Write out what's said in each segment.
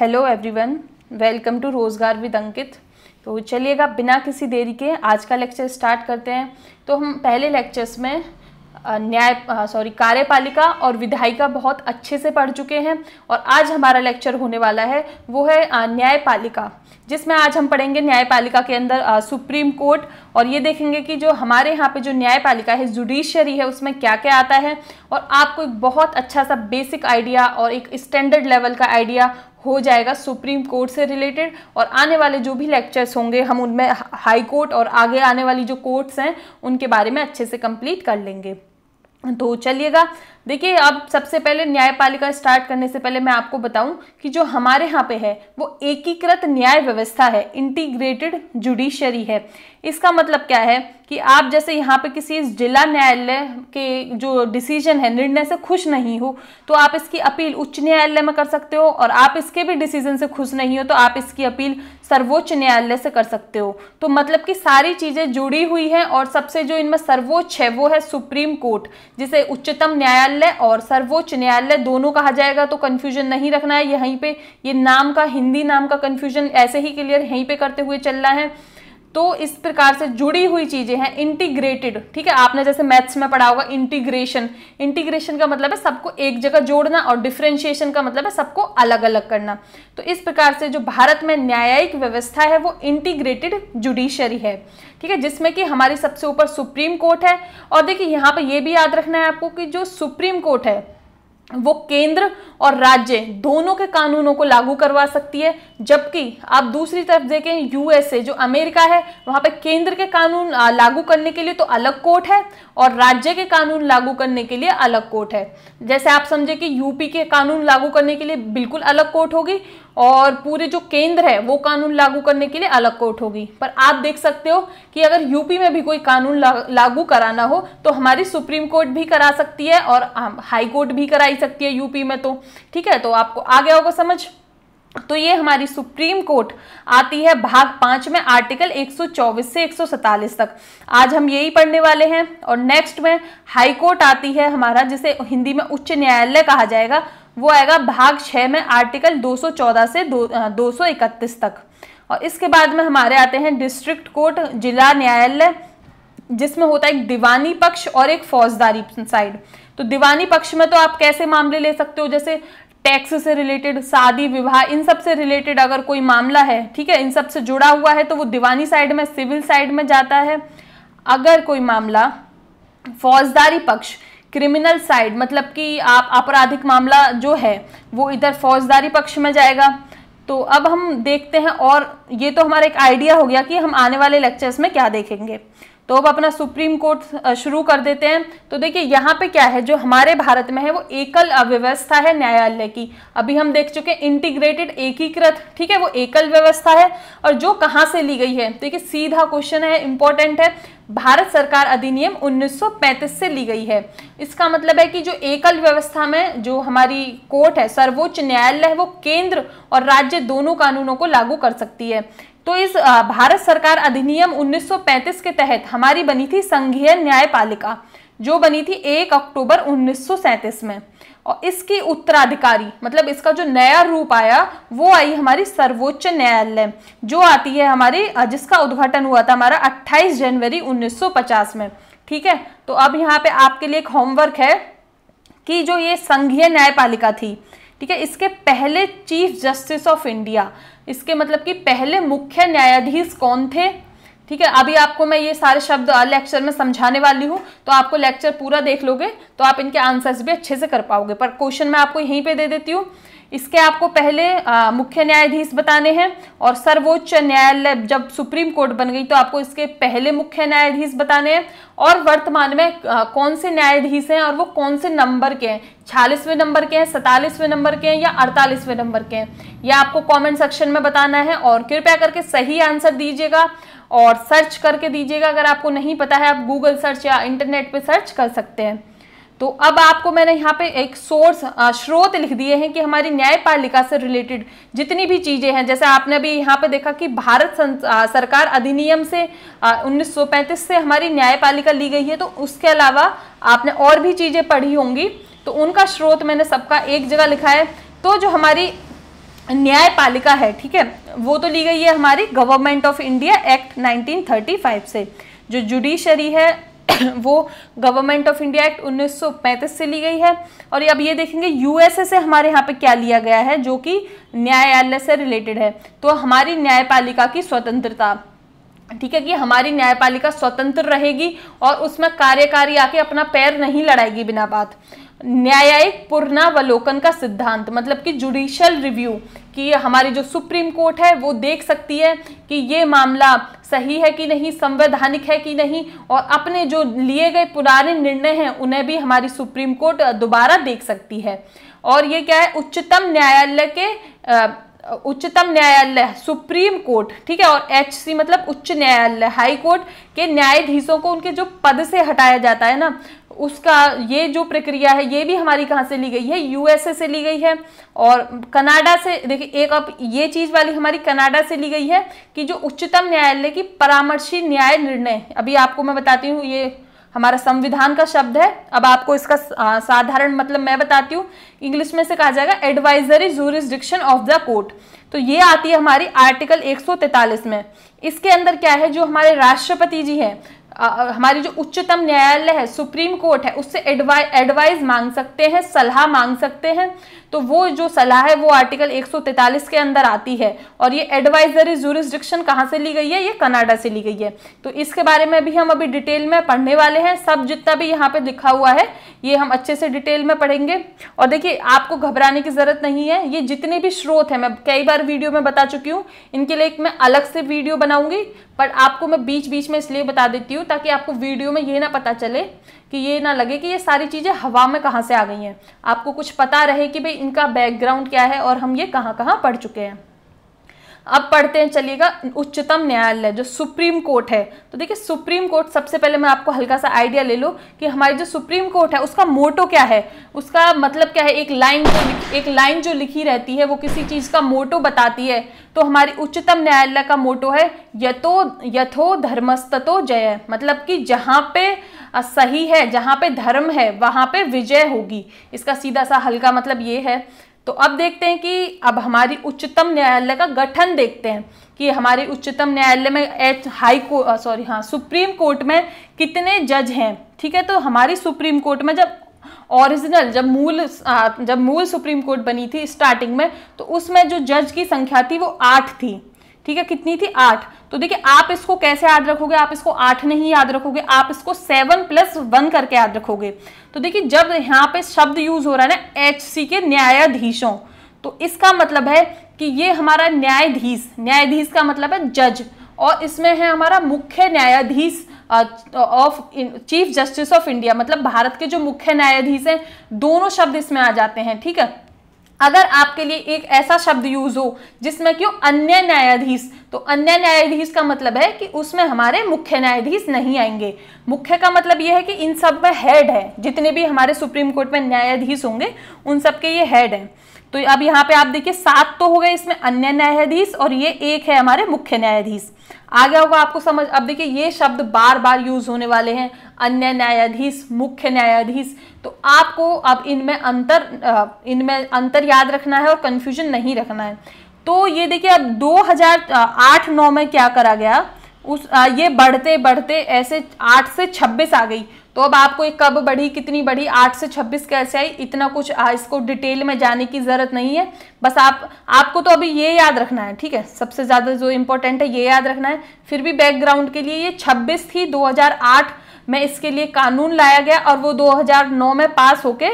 hello everyone welcome to Rozgar with Ankit तो चलिएगा बिना किसी देरी के आज का लेक्चर स्टार्ट करते हैं तो हम पहले लेक्चर्स में न्याय सॉरी कार्यपालिका और विधायिका बहुत अच्छे से पढ़ चुके हैं और आज हमारा लेक्चर होने वाला है वो है न्यायपालिका जिसमें आज हम पढ़ेंगे न्यायपालिका के अंदर सुप्रीम कोर्ट और ये देखेंगे कि जो हमारे यहाँ पे जो न्यायपालिका है जुडिशरी है उसमें क्या क्या आता है और आपको एक बहुत अच्छा सा बेसिक आइडिया और एक स्टैंडर्ड लेवल का आइडिया हो जाएगा सुप्रीम कोर्ट से रिलेटेड और आने वाले जो भी लेक्चर्स होंगे हम उनमें हाई कोर्ट और आगे आने वाली जो कोर्ट्स हैं उनके बारे में अच्छे से कंप्लीट कर लेंगे तो चलिएगा देखिए अब सबसे पहले न्यायपालिका स्टार्ट करने से पहले मैं आपको बताऊं कि जो हमारे यहाँ पे है वो एकीकृत न्याय व्यवस्था है इंटीग्रेटेड जुडिशरी है इसका मतलब क्या है कि आप जैसे यहाँ पे किसी जिला न्यायालय के जो डिसीजन है निर्णय से खुश नहीं हो तो आप इसकी अपील उच्च न्यायालय में कर सकते हो और आप इसके भी डिसीजन से खुश नहीं हो तो आप इसकी अपील सर्वोच्च न्यायालय से कर सकते हो तो मतलब कि सारी चीज़ें जुड़ी हुई हैं और सबसे जो इनमें सर्वोच्च है वो है सुप्रीम कोर्ट जिसे उच्चतम न्यायालय और सर्वोच्च न्यायालय दोनों कहा जाएगा तो कन्फ्यूजन नहीं रखना है यहीं पर ये नाम का हिंदी नाम का कन्फ्यूजन ऐसे ही क्लियर यहीं पर करते हुए चलना है तो इस प्रकार से जुड़ी हुई चीजें हैं इंटीग्रेटेड ठीक है आपने जैसे मैथ्स में पढ़ा होगा इंटीग्रेशन इंटीग्रेशन का मतलब है सबको एक जगह जोड़ना और डिफ्रेंशिएशन का मतलब है सबको अलग अलग करना तो इस प्रकार से जो भारत में न्यायिक व्यवस्था है वो इंटीग्रेटेड जुडिशरी है ठीक है जिसमें कि हमारी सबसे ऊपर सुप्रीम कोर्ट है और देखिए यहाँ पर यह भी याद रखना है आपको कि जो सुप्रीम कोर्ट है वो केंद्र और राज्य दोनों के कानूनों को लागू करवा सकती है जबकि आप दूसरी तरफ देखें यूएसए जो अमेरिका है वहाँ पे केंद्र के कानून लागू करने के लिए तो अलग कोर्ट है और राज्य के कानून लागू करने के लिए अलग कोर्ट है जैसे आप समझे कि यूपी के कानून लागू करने के लिए बिल्कुल अलग कोर्ट होगी और पूरे जो केंद्र है वो कानून लागू करने के लिए अलग कोर्ट होगी पर आप देख सकते हो कि अगर यूपी में भी कोई कानून लागू कराना हो तो हमारी सुप्रीम कोर्ट भी करा सकती है और हाई कोर्ट भी कराई सकती है यूपी में तो ठीक है तो आपको आ गया होगा समझ तो ये हमारी सुप्रीम कोर्ट आती है भाग पांच में आर्टिकल 124 से 147 तक आज हम यही पढ़ने वाले हैं और नेक्स्ट में हाई कोर्ट आती है हमारा जिसे हिंदी में उच्च न्यायालय कहा जाएगा वो आएगा भाग छः में आर्टिकल 214 से दो दो तक और इसके बाद में हमारे आते हैं डिस्ट्रिक्ट कोर्ट जिला न्यायालय जिसमें होता है एक दीवानी पक्ष और एक फौजदारी साइड तो दीवानी पक्ष में तो आप कैसे मामले ले सकते हो जैसे टैक्स से रिलेटेड शादी विवाह इन सब से रिलेटेड अगर कोई मामला है ठीक है इन सब से जुड़ा हुआ है तो वो दीवानी साइड में सिविल साइड में जाता है अगर कोई मामला फौजदारी पक्ष क्रिमिनल साइड मतलब कि आप आपराधिक मामला जो है वो इधर फौजदारी पक्ष में जाएगा तो अब हम देखते हैं और ये तो हमारा एक आइडिया हो गया कि हम आने वाले लेक्चर्स में क्या देखेंगे तो अब अपना सुप्रीम कोर्ट शुरू कर देते हैं तो देखिए यहाँ पे क्या है जो हमारे भारत में है वो एकल व्यवस्था है न्यायालय की अभी हम देख चुके हैं इंटीग्रेटेड एकीकृत ठीक है वो एकल व्यवस्था है और जो कहाँ से ली गई है देखिए सीधा क्वेश्चन है इंपॉर्टेंट है भारत सरकार अधिनियम 1935 से ली गई है इसका मतलब है कि जो एकल व्यवस्था में जो हमारी कोर्ट है सर्वोच्च न्यायालय है वो केंद्र और राज्य दोनों कानूनों को लागू कर सकती है तो इस भारत सरकार अधिनियम 1935 के तहत हमारी बनी थी संघीय न्यायपालिका जो बनी थी 1 अक्टूबर 1937 में और इसकी उत्तराधिकारी मतलब इसका जो नया रूप आया वो आई हमारी सर्वोच्च न्यायालय जो आती है हमारी जिसका उद्घाटन हुआ था हमारा 28 जनवरी 1950 में ठीक है तो अब यहाँ पे आपके लिए एक होमवर्क है कि जो ये संघीय न्यायपालिका थी ठीक है इसके पहले चीफ जस्टिस ऑफ इंडिया इसके मतलब कि पहले मुख्य न्यायाधीश कौन थे ठीक है अभी आपको मैं ये सारे शब्द लेक्चर में समझाने वाली हूँ तो आपको लेक्चर पूरा देख लोगे तो आप इनके आंसर्स भी अच्छे से कर पाओगे पर क्वेश्चन मैं आपको यहीं पे दे देती हूँ इसके आपको पहले आ, मुख्य न्यायाधीश बताने हैं और सर्वोच्च न्यायालय जब सुप्रीम कोर्ट बन गई तो आपको इसके पहले मुख्य न्यायाधीश बताने हैं और वर्तमान में आ, कौन से न्यायाधीश हैं और वो कौन से नंबर के हैं छियालीसवें नंबर के हैं सैतालीसवें नंबर के हैं या अड़तालीसवें नंबर के हैं यह आपको कमेंट सेक्शन में बताना है और कृपया करके सही आंसर दीजिएगा और सर्च करके दीजिएगा अगर आपको नहीं पता है आप गूगल सर्च या इंटरनेट पे सर्च कर सकते हैं तो अब आपको मैंने यहाँ पे एक सोर्स स्रोत लिख दिए हैं कि हमारी न्यायपालिका से रिलेटेड जितनी भी चीज़ें हैं जैसे आपने अभी यहाँ पे देखा कि भारत सरकार अधिनियम से आ, 1935 से हमारी न्यायपालिका ली गई है तो उसके अलावा आपने और भी चीज़ें पढ़ी होंगी तो उनका स्रोत मैंने सबका एक जगह लिखा है तो जो हमारी न्यायपालिका है ठीक है वो तो ली गई है हमारी गवर्नमेंट ऑफ इंडिया एक्ट 1935 से जो जुडिशरी है वो गवर्नमेंट ऑफ इंडिया एक्ट 1935 से ली गई है और अब ये देखेंगे यूएसए से हमारे यहाँ पे क्या लिया गया है जो कि न्यायालय से रिलेटेड है तो हमारी न्यायपालिका की स्वतंत्रता ठीक है कि हमारी न्यायपालिका स्वतंत्र रहेगी और उसमें कार्यकारी आके अपना पैर नहीं लड़ाएगी बिना बात न्यायिक पुनरावलोकन का सिद्धांत मतलब कि जुडिशल रिव्यू कि हमारी जो सुप्रीम कोर्ट है वो देख सकती है कि ये मामला सही है कि नहीं संवैधानिक है कि नहीं और अपने जो लिए गए पुराने निर्णय हैं उन्हें भी हमारी सुप्रीम कोर्ट दोबारा देख सकती है और ये क्या है उच्चतम न्यायालय के उच्चतम न्यायालय सुप्रीम कोर्ट ठीक है और एच सी मतलब उच्च न्यायालय हाई कोर्ट के न्यायाधीशों को उनके जो पद से हटाया जाता है ना उसका ये जो प्रक्रिया है ये भी हमारी कहाँ से ली गई है यूएसए से ली गई है और कनाडा से देखिए एक अब ये चीज़ वाली हमारी कनाडा से ली गई है कि जो उच्चतम न्यायालय की परामर्शी न्याय निर्णय अभी आपको मैं बताती हूँ ये हमारा संविधान का शब्द है अब आपको इसका साधारण मतलब मैं बताती हूँ इंग्लिश में से कहा जाएगा advisory jurisdiction of the court तो ये आती है हमारी आर्टिकल 143 में इसके अंदर क्या है जो हमारे राष्ट्रपति जी हैं हमारी जो उच्चतम न्यायालय है सुप्रीम कोर्ट है उससे एडवाइ एडवाइस मांग सकते हैं सलाह मांग सकते हैं तो वो जो सलाह है वो आर्टिकल 143 के अंदर आती है और ये एडवाइजरी जूरिस्डिक्शन कहाँ से ली गई है ये कनाडा से ली गई है तो इसके बारे में भी हम अभी डिटेल में पढ़ने वाले हैं सब जितना भी यहाँ पे लिखा हुआ है ये हम अच्छे से डिटेल में पढ़ेंगे और देखिए आपको घबराने की ज़रूरत नहीं है ये जितने भी स्रोत हैं मैं कई बार वीडियो में बता चुकी हूँ इनके लिए एक मैं अलग से वीडियो बनाऊंगी पर आपको मैं बीच बीच में इसलिए बता देती हूँ ताकि आपको वीडियो में ये ना पता चले कि ये ना लगे कि ये सारी चीज़ें हवा में कहाँ से आ गई हैं आपको कुछ पता रहे कि भाई इनका बैकग्राउंड क्या है और हम ये कहाँ कहाँ पढ़ चुके हैं अब पढ़ते हैं चलिएगा उच्चतम न्यायालय जो सुप्रीम कोर्ट है तो देखिए सुप्रीम कोर्ट सबसे पहले मैं आपको हल्का सा आइडिया ले लूँ कि हमारी जो सुप्रीम कोर्ट है उसका मोटो क्या है उसका मतलब क्या है एक लाइन जो एक लाइन जो लिखी रहती है वो किसी चीज़ का मोटो बताती है तो हमारी उच्चतम न्यायालय का मोटो है यथो यथो धर्मस्ततो जय मतलब कि जहाँ पे सही है जहाँ पे धर्म है वहाँ पे विजय होगी इसका सीधा सा हल्का मतलब ये है तो अब देखते हैं कि अब हमारी उच्चतम न्यायालय का गठन देखते हैं कि हमारे उच्चतम न्यायालय में एच हाई को सॉरी हाँ सुप्रीम कोर्ट में कितने जज हैं ठीक है तो हमारी सुप्रीम कोर्ट में जब ओरिजिनल जब मूल जब मूल सुप्रीम कोर्ट बनी थी स्टार्टिंग में तो उसमें जो जज की संख्या थी वो आठ थी ठीक है कितनी थी आठ तो देखिए आप इसको कैसे याद रखोगे आप इसको आठ नहीं याद रखोगे आप इसको सेवन प्लस वन करके याद रखोगे तो देखिए जब यहाँ पे शब्द यूज हो रहा है ना एच सी के न्यायाधीशों तो इसका मतलब है कि ये हमारा न्यायाधीश न्यायाधीश का मतलब है जज और इसमें है हमारा मुख्य न्यायाधीश of chief justice of India मतलब भारत के जो मुख्य न्यायाधीश हैं दोनों शब्द इसमें आ जाते हैं ठीक है अगर आपके लिए एक ऐसा शब्द यूज हो जिसमें क्यों अन्य न्यायाधीश तो अन्य न्यायाधीश का मतलब है कि उसमें हमारे मुख्य न्यायाधीश नहीं आएंगे मुख्य का मतलब यह है कि इन सब में हेड है जितने भी हमारे सुप्रीम कोर्ट में न्यायाधीश होंगे उन सब के ये हेड हैं तो अब यहाँ पे आप देखिए सात तो हो गए इसमें अन्य न्यायाधीश और ये एक है हमारे मुख्य न्यायाधीश आ गया होगा आपको समझ अब देखिए ये शब्द बार बार यूज होने वाले हैं अन्य न्यायाधीश मुख्य न्यायाधीश तो आपको अब इनमें अंतर इनमें अंतर याद रखना है और कन्फ्यूजन नहीं रखना है तो ये देखिए अब 2008 हजार में क्या करा गया उस ये बढ़ते बढ़ते ऐसे आठ से छब्बीस आ गई तो अब आपको ये कब बढ़ी कितनी बढ़ी आठ से छब्बीस कैसे आई इतना कुछ इसको डिटेल में जाने की ज़रूरत नहीं है बस आप आपको तो अभी ये याद रखना है ठीक है सबसे ज़्यादा जो इम्पोर्टेंट है ये याद रखना है फिर भी बैकग्राउंड के लिए ये छब्बीस थी दो में इसके लिए कानून लाया गया और वो 2009 में पास होके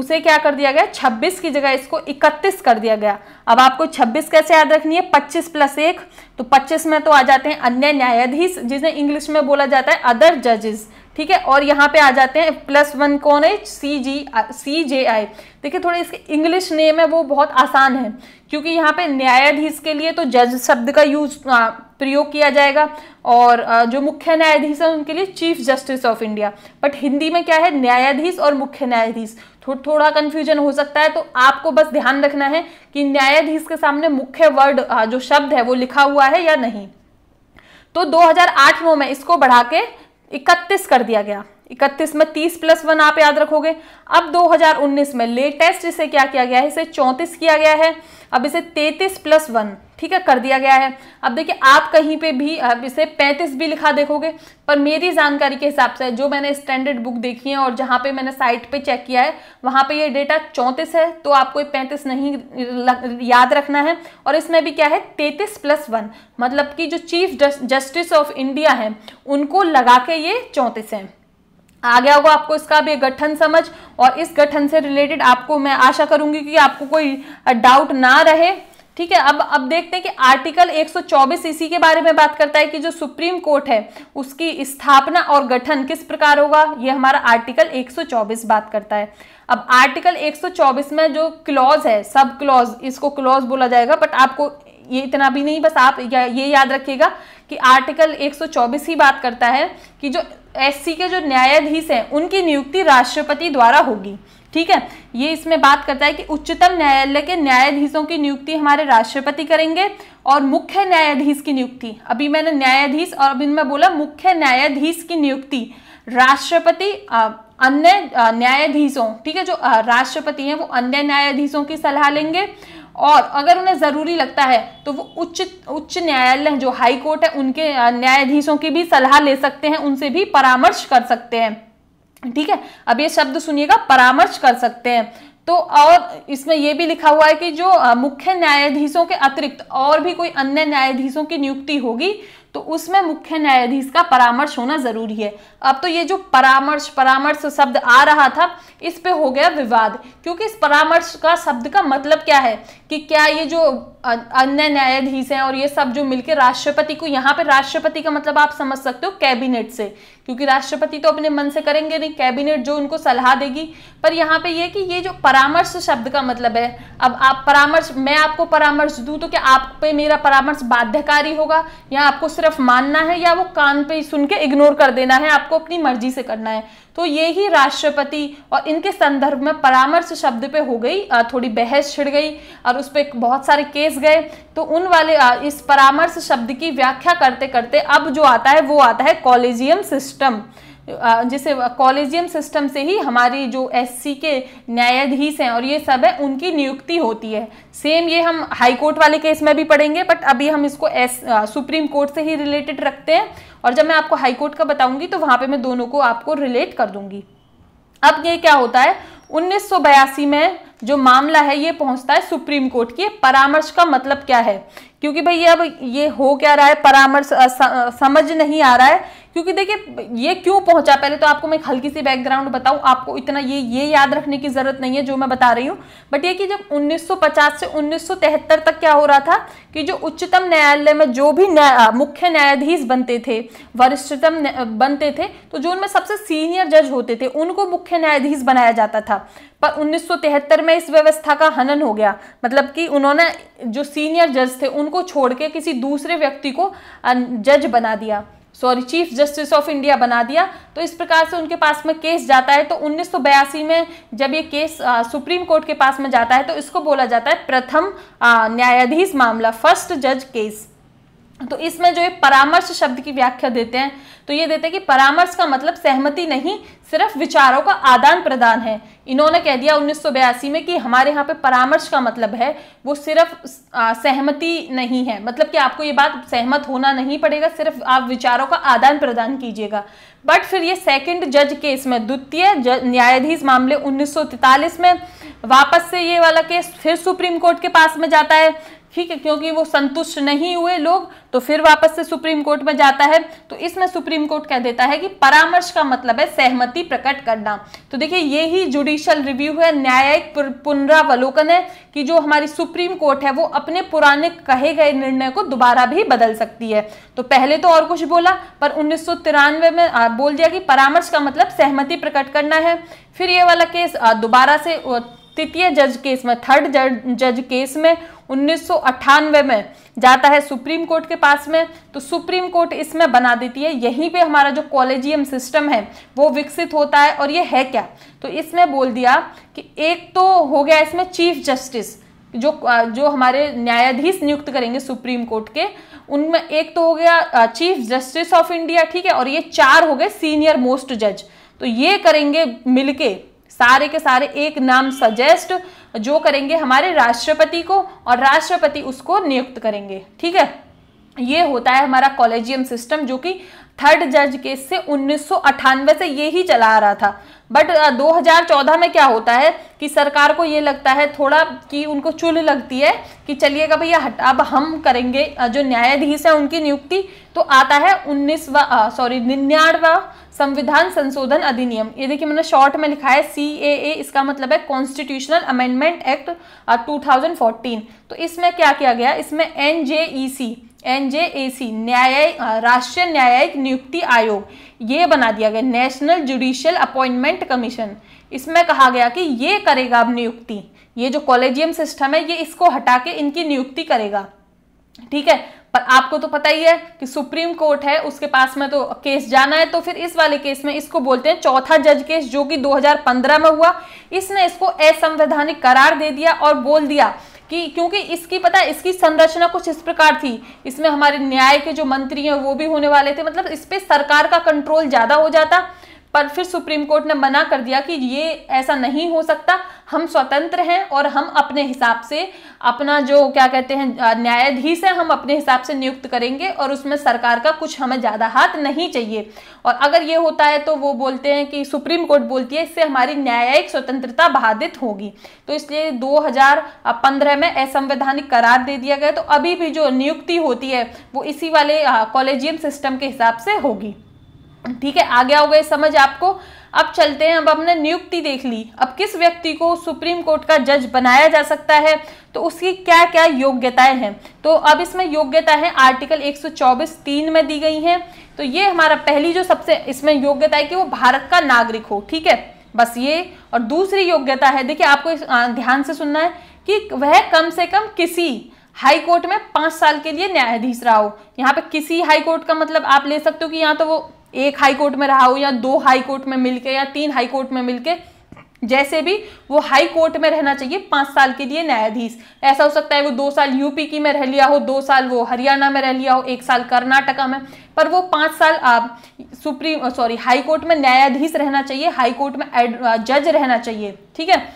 उसे क्या कर दिया गया 26 की जगह इसको 31 कर दिया गया अब आपको 26 कैसे याद रखनी है 25 प्लस एक तो 25 में तो आ जाते हैं अन्य न्यायाधीश जिसे इंग्लिश में बोला जाता है अदर जजेस ठीक है और यहाँ पे आ जाते हैं प्लस वन कौन है सी जी सी जे आई देखिए थोड़े इसके इंग्लिश नेम है वो बहुत आसान है क्योंकि यहाँ पे न्यायाधीश के लिए तो जज शब्द का यूज प्रयोग किया जाएगा और जो मुख्य न्यायाधीश है उनके लिए chief justice of India but Hindi में क्या है न्यायाधीश और मुख्य न्यायाधीश थो, थोड़ा कन्फ्यूजन हो सकता है तो आपको बस ध्यान रखना है कि न्यायाधीश के सामने मुख्य वर्ड जो शब्द है वो लिखा हुआ है या नहीं तो 2008 में इसको बढ़ा के इकतीस कर दिया गया इकतीस में तीस प्लस वन आप याद रखोगे अब 2019 में लेटेस्ट इसे क्या किया गया है इसे चौंतीस किया गया है अब इसे तैतीस प्लस वन ठीक है कर दिया गया है अब देखिए आप कहीं पे भी अब इसे पैंतीस भी लिखा देखोगे पर मेरी जानकारी के हिसाब से जो मैंने स्टैंडर्ड बुक देखी है और जहाँ पे मैंने साइट पे चेक किया है वहाँ पे ये डेटा चौंतीस है तो आपको पैंतीस नहीं याद रखना है और इसमें भी क्या है तैतीस प्लस वन मतलब कि जो चीफ जस्टिस ऑफ इंडिया है उनको लगा के ये चौंतीस हैं आ गया होगा आपको इसका भी गठन समझ और इस गठन से रिलेटेड आपको मैं आशा करूंगी कि आपको कोई डाउट ना रहे ठीक है अब अब देखते हैं कि आर्टिकल 124 इसी के बारे में बात करता है कि जो सुप्रीम कोर्ट है उसकी स्थापना और गठन किस प्रकार होगा ये हमारा आर्टिकल 124 बात करता है अब आर्टिकल 124 में जो क्लॉज है सब क्लॉज इसको क्लॉज बोला जाएगा बट आपको ये इतना भी नहीं बस आप ये याद रखिएगा कि आर्टिकल 124 ही बात करता है कि जो एस के जो न्यायाधीश हैं उनकी नियुक्ति राष्ट्रपति द्वारा होगी ठीक है ये इसमें बात करता है कि उच्चतम न्यायालय के न्यायाधीशों की नियुक्ति हमारे राष्ट्रपति करेंगे और मुख्य न्यायाधीश की नियुक्ति अभी मैंने न्यायाधीश और अभी मैं बोला मुख्य न्यायाधीश की नियुक्ति राष्ट्रपति अन्य न्यायाधीशों ठीक है जो राष्ट्रपति हैं वो अन्य न्यायाधीशों की सलाह लेंगे और अगर उन्हें ज़रूरी लगता है तो वो उच्च उच्च न्यायालय जो हाई कोर्ट है उनके न्यायाधीशों की भी सलाह ले सकते हैं उनसे भी परामर्श कर सकते हैं ठीक है अब ये शब्द सुनिएगा परामर्श कर सकते हैं तो और इसमें यह भी लिखा हुआ है कि जो मुख्य न्यायाधीशों के अतिरिक्त और भी कोई अन्य न्यायाधीशों की नियुक्ति होगी तो उसमें मुख्य न्यायाधीश का परामर्श होना जरूरी है अब तो ये जो परामर्श परामर्श शब्द आ रहा था इस पे हो गया विवाद क्योंकि इस परामर्श का शब्द का मतलब क्या है कि क्या ये जो अन्य न्यायाधीश हैं और ये सब जो मिलकर राष्ट्रपति को यहाँ पे राष्ट्रपति का मतलब आप समझ सकते हो कैबिनेट से क्योंकि राष्ट्रपति तो अपने मन से करेंगे नहीं कैबिनेट जो उनको सलाह देगी पर यहाँ पे ये कि ये जो परामर्श शब्द का मतलब है अब आप परामर्श मैं आपको परामर्श दूँ तो क्या आप पे मेरा परामर्श बाध्यकारी होगा या आपको सिर्फ मानना है या वो कान पर सुन के इग्नोर कर देना है आपको अपनी मर्जी से करना है तो ये ही राष्ट्रपति और इनके संदर्भ में परामर्श शब्द पे हो गई थोड़ी बहस छिड़ गई और उस पर बहुत सारे केस गए तो उन वाले इस परामर्श शब्द की व्याख्या करते करते अब जो आता है वो आता है कॉलेजियम सिस्टम जैसे कॉलेजियम सिस्टम से ही हमारी जो एससी के न्यायाधीश हैं और ये सब है उनकी नियुक्ति होती है सेम ये हम हाई कोर्ट वाले केस में भी पढ़ेंगे बट अभी हम इसको एस सुप्रीम कोर्ट से ही रिलेटेड रखते हैं और जब मैं आपको हाई कोर्ट का बताऊंगी तो वहाँ पे मैं दोनों को आपको रिलेट कर दूंगी अब ये क्या होता है उन्नीस में जो मामला है ये पहुंचता है सुप्रीम कोर्ट की परामर्श का मतलब क्या है क्योंकि भाई अब ये हो क्या रहा है परामर्श समझ नहीं आ रहा है क्योंकि देखिए ये क्यों पहुंचा पहले तो आपको मैं हल्की सी बैकग्राउंड बताऊं आपको इतना ये ये याद रखने की जरूरत नहीं है जो मैं बता रही हूँ बट ये कि जब 1950 से 1973 तक क्या हो रहा था कि जो उच्चतम न्यायालय में जो भी न्या, मुख्य न्यायाधीश बनते थे वरिष्ठतम बनते थे तो जो उनमें सबसे सीनियर जज होते थे उनको मुख्य न्यायाधीश बनाया जाता था पर 1973 में इस व्यवस्था का हनन हो गया मतलब कि उन्होंने जो सीनियर जज थे उनको छोड़ के किसी दूसरे व्यक्ति को जज बना दिया sorry chief justice of India बना दिया तो इस प्रकार से उनके पास में केस जाता है तो उन्नीस में जब ये केस आ, सुप्रीम कोर्ट के पास में जाता है तो इसको बोला जाता है प्रथम न्यायाधीश मामला फर्स्ट जज केस तो इसमें जो ये परामर्श शब्द की व्याख्या देते हैं तो ये देते हैं कि परामर्श का मतलब सहमति नहीं सिर्फ विचारों का आदान प्रदान है इन्होंने कह दिया 1982 में कि हमारे यहाँ पे परामर्श का मतलब है वो सिर्फ सहमति नहीं है मतलब कि आपको ये बात सहमत होना नहीं पड़ेगा सिर्फ आप विचारों का आदान प्रदान कीजिएगा बट फिर ये सेकंड जज केस में द्वितीय न्यायाधीश मामले उन्नीस में वापस से ये वाला केस फिर सुप्रीम कोर्ट के पास में जाता है ठीक है क्योंकि वो संतुष्ट नहीं हुए लोग तो फिर वापस से सुप्रीम कोर्ट में जाता है तो इसमें सुप्रीम कोर्ट कह देता है कि परामर्श का मतलब है सहमति प्रकट करना तो देखिए ये ही जुडिशियल रिव्यू है न्यायिक पुनरावलोकन है कि जो हमारी सुप्रीम कोर्ट है वो अपने पुराने कहे गए निर्णय को दोबारा भी बदल सकती है तो पहले तो और कुछ बोला पर उन्नीस में बोल दिया कि परामर्श का मतलब सहमति प्रकट करना है फिर ये वाला केस दोबारा से तृतीय जज केस में थर्ड जज केस में उन्नीस में जाता है सुप्रीम कोर्ट के पास में तो सुप्रीम कोर्ट इसमें बना देती है यहीं पे हमारा जो कॉलेजियम सिस्टम है वो विकसित होता है और ये है क्या तो इसमें बोल दिया कि एक तो हो गया इसमें चीफ जस्टिस जो जो हमारे न्यायाधीश नियुक्त करेंगे सुप्रीम कोर्ट के उनमें एक तो हो गया चीफ जस्टिस ऑफ इंडिया ठीक है और ये चार हो गए सीनियर मोस्ट जज तो ये करेंगे मिलके सारे के सारे एक नाम सजेस्ट जो करेंगे हमारे राष्ट्रपति को और राष्ट्रपति उसको नियुक्त करेंगे ठीक है ये होता है हमारा कॉलेजियम सिस्टम जो कि थर्ड जज केस से उन्नीस से ये ही चला आ रहा था बट 2014 में क्या होता है कि सरकार को ये लगता है थोड़ा कि उनको चुल लगती है कि चलिएगा भैया हट अब हम करेंगे जो न्यायाधीश है उनकी नियुक्ति तो आता है उन्नीसवा सॉरी निन्यानवा संविधान संशोधन अधिनियम ये देखिए मैंने शॉर्ट में लिखा है सी इसका मतलब है कॉन्स्टिट्यूशनल अमेंडमेंट एक्ट 2014 तो इसमें क्या किया गया इसमें एन जे ई सी एन जे ए सी न्यायिक राष्ट्रीय न्यायिक नियुक्ति आयोग ये बना दिया गया नेशनल जुडिशियल अपॉइंटमेंट कमीशन इसमें कहा गया कि ये करेगा अब नियुक्ति ये जो कॉलेजियम सिस्टम है ये इसको हटा के इनकी नियुक्ति करेगा ठीक है पर आपको तो पता ही है कि सुप्रीम कोर्ट है उसके पास में तो केस जाना है तो फिर इस वाले केस में इसको बोलते हैं चौथा जज केस जो कि 2015 में हुआ इसने इसको असंवैधानिक करार दे दिया और बोल दिया कि क्योंकि इसकी पता है इसकी संरचना कुछ इस प्रकार थी इसमें हमारे न्याय के जो मंत्री हैं वो भी होने वाले थे मतलब इस पर सरकार का कंट्रोल ज़्यादा हो जाता पर फिर सुप्रीम कोर्ट ने मना कर दिया कि ये ऐसा नहीं हो सकता हम स्वतंत्र हैं और हम अपने हिसाब से अपना जो क्या कहते हैं न्यायाधीश है हम अपने हिसाब से नियुक्त करेंगे और उसमें सरकार का कुछ हमें ज़्यादा हाथ नहीं चाहिए और अगर ये होता है तो वो बोलते हैं कि सुप्रीम कोर्ट बोलती है इससे हमारी न्यायिक स्वतंत्रता बाधित होगी तो इसलिए 2015 में असंवैधानिक करार दे दिया गया तो अभी भी जो नियुक्ति होती है वो इसी वाले कॉलेजियम सिस्टम के हिसाब से होगी ठीक है आ गया होगा समझ आपको अब चलते हैं अब हमने नियुक्ति देख ली अब किस व्यक्ति को सुप्रीम कोर्ट का जज बनाया जा सकता है तो उसकी क्या क्या योग्यताएं हैं तो अब इसमें योग्यता है आर्टिकल 124 सौ में दी गई हैं तो ये हमारा पहली जो सबसे इसमें योग्यता है कि वो भारत का नागरिक हो ठीक है बस ये और दूसरी योग्यता है देखिए आपको ध्यान से सुनना है कि वह कम से कम किसी हाई कोर्ट में पांच साल के लिए न्यायाधीश रहा हो यहाँ पे किसी हाई कोर्ट का मतलब आप ले सकते हो कि यहाँ तो वो एक हाई कोर्ट में रहा हो या दो हाई कोर्ट में मिलके या तीन हाई कोर्ट में मिलके जैसे भी वो हाई कोर्ट में रहना चाहिए पाँच साल के लिए न्यायाधीश ऐसा हो सकता है वो दो साल यूपी की में रह लिया हो दो साल वो हरियाणा में रह लिया हो एक साल कर्नाटका में पर वो पाँच साल आप सुप्रीम सॉरी हाई कोर्ट में न्यायाधीश रहना चाहिए हाई कोर्ट में जज रहना चाहिए ठीक है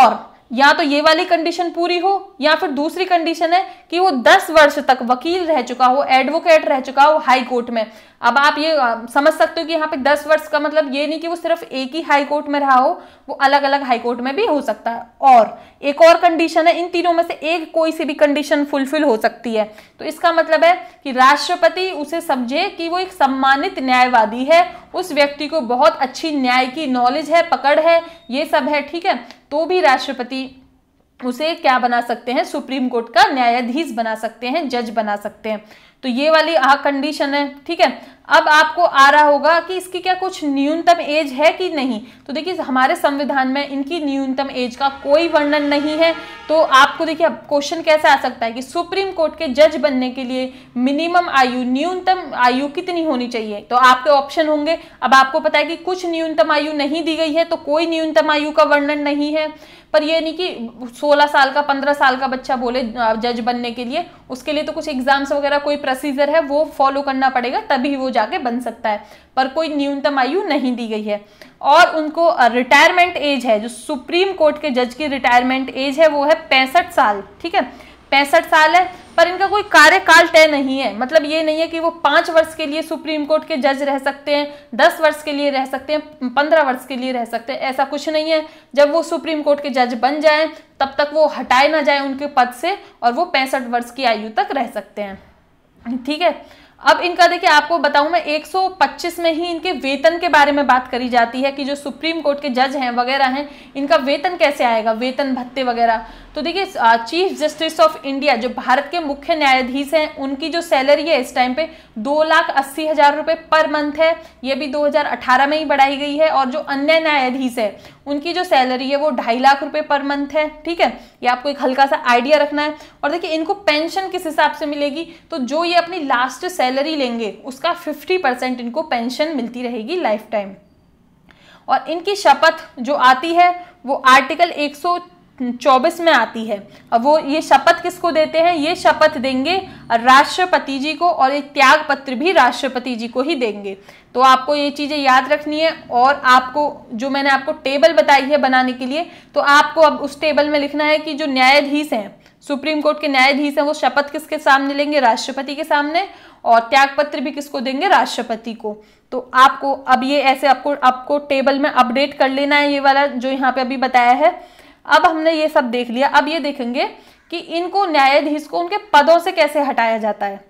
और या तो ये वाली कंडीशन पूरी हो या फिर दूसरी कंडीशन है कि वो दस वर्ष तक वकील रह चुका हो एडवोकेट रह चुका हो हाई कोर्ट में अब आप ये समझ सकते हो कि यहाँ पे दस वर्ष का मतलब ये नहीं कि वो सिर्फ एक ही हाई कोर्ट में रहा हो वो अलग अलग हाई कोर्ट में भी हो सकता है और एक और कंडीशन है इन तीनों में से एक कोई सी भी कंडीशन फुलफिल हो सकती है तो इसका मतलब है कि राष्ट्रपति उसे समझे कि वो एक सम्मानित न्यायवादी है उस व्यक्ति को बहुत अच्छी न्याय की नॉलेज है पकड़ है ये सब है ठीक है तो भी राष्ट्रपति उसे क्या बना सकते हैं सुप्रीम कोर्ट का न्यायाधीश बना सकते हैं जज बना सकते हैं तो ये वाली आ कंडीशन है ठीक है अब आपको आ रहा होगा कि इसकी क्या कुछ न्यूनतम एज है कि नहीं तो देखिए हमारे संविधान में इनकी न्यूनतम एज का कोई वर्णन नहीं है तो आपको देखिए अब क्वेश्चन कैसे आ सकता है कि सुप्रीम कोर्ट के जज बनने के लिए मिनिमम आयु न्यूनतम आयु कितनी होनी चाहिए तो आपके ऑप्शन होंगे अब आपको पता है कि कुछ न्यूनतम आयु नहीं दी गई है तो कोई न्यूनतम आयु का वर्णन नहीं है पर ये नहीं कि 16 साल का 15 साल का बच्चा बोले जज बनने के लिए उसके लिए तो कुछ एग्जाम्स वगैरह कोई प्रोसीजर है वो फॉलो करना पड़ेगा तभी वो जाके बन सकता है पर कोई न्यूनतम आयु नहीं दी गई है और उनको रिटायरमेंट एज है जो सुप्रीम कोर्ट के जज की रिटायरमेंट एज है वो है पैंसठ साल ठीक है पैंसठ साल है पर इनका कोई कार्यकाल तय नहीं है मतलब ये नहीं है कि वो पाँच वर्ष के लिए सुप्रीम कोर्ट के जज रह सकते हैं दस वर्ष के लिए रह सकते हैं पंद्रह वर्ष के लिए रह सकते हैं ऐसा कुछ नहीं है जब वो सुप्रीम कोर्ट के जज बन जाएं तब तक वो हटाए ना जाए उनके पद से और वो पैंसठ वर्ष की आयु तक रह सकते हैं ठीक है अब इनका देखिए आपको बताऊं मैं 125 में ही इनके वेतन के बारे में बात करी जाती है कि जो सुप्रीम कोर्ट के जज हैं वगैरह हैं इनका वेतन कैसे आएगा वेतन भत्ते वगैरह तो देखिए चीफ जस्टिस ऑफ इंडिया जो भारत के मुख्य न्यायाधीश हैं उनकी जो सैलरी है इस टाइम पे दो लाख अस्सी हजार रुपये पर मंथ है ये भी 2018 में ही बढ़ाई गई है और जो अन्य न्यायाधीश है उनकी जो सैलरी है वो ढाई लाख रुपए पर मंथ है ठीक है ये आपको एक हल्का सा आइडिया रखना है और देखिए इनको पेंशन किस हिसाब से मिलेगी तो जो ये अपनी लास्ट सैलरी लेंगे उसका फिफ्टी परसेंट इनको पेंशन मिलती रहेगी लाइफ टाइम और इनकी शपथ जो आती है वो आर्टिकल एक चौबीस में आती है वो ये शपथ किसको देते हैं ये शपथ देंगे राष्ट्रपति जी को और ये त्याग पत्र भी राष्ट्रपति जी को ही देंगे तो आपको ये चीज़ें याद रखनी है और आपको जो मैंने आपको टेबल बताई है बनाने के लिए तो आपको अब उस टेबल में लिखना है कि जो न्यायाधीश हैं सुप्रीम कोर्ट के न्यायाधीश हैं वो शपथ किसके सामने लेंगे राष्ट्रपति के सामने और त्यागपत्र भी किसको देंगे राष्ट्रपति को तो आपको अब ये ऐसे आपको आपको टेबल में अपडेट कर लेना है ये वाला जो यहाँ पे अभी बताया है अब हमने ये सब देख लिया अब ये देखेंगे कि इनको न्यायाधीश को उनके पदों से कैसे हटाया जाता है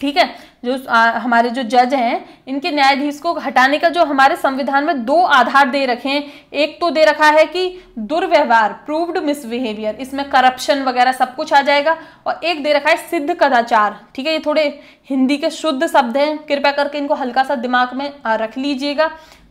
ठीक है जो आ, हमारे जो जज हैं इनके न्यायाधीश को हटाने का जो हमारे संविधान में दो आधार दे रखे हैं एक तो दे रखा है कि दुर्व्यवहार प्रूव्ड मिसबिहेवियर इसमें करप्शन वगैरह सब कुछ आ जाएगा और एक दे रखा है सिद्ध कदाचार ठीक है ये थोड़े हिंदी के शुद्ध शब्द हैं कृपया करके इनको हल्का सा दिमाग में रख लीजिएगा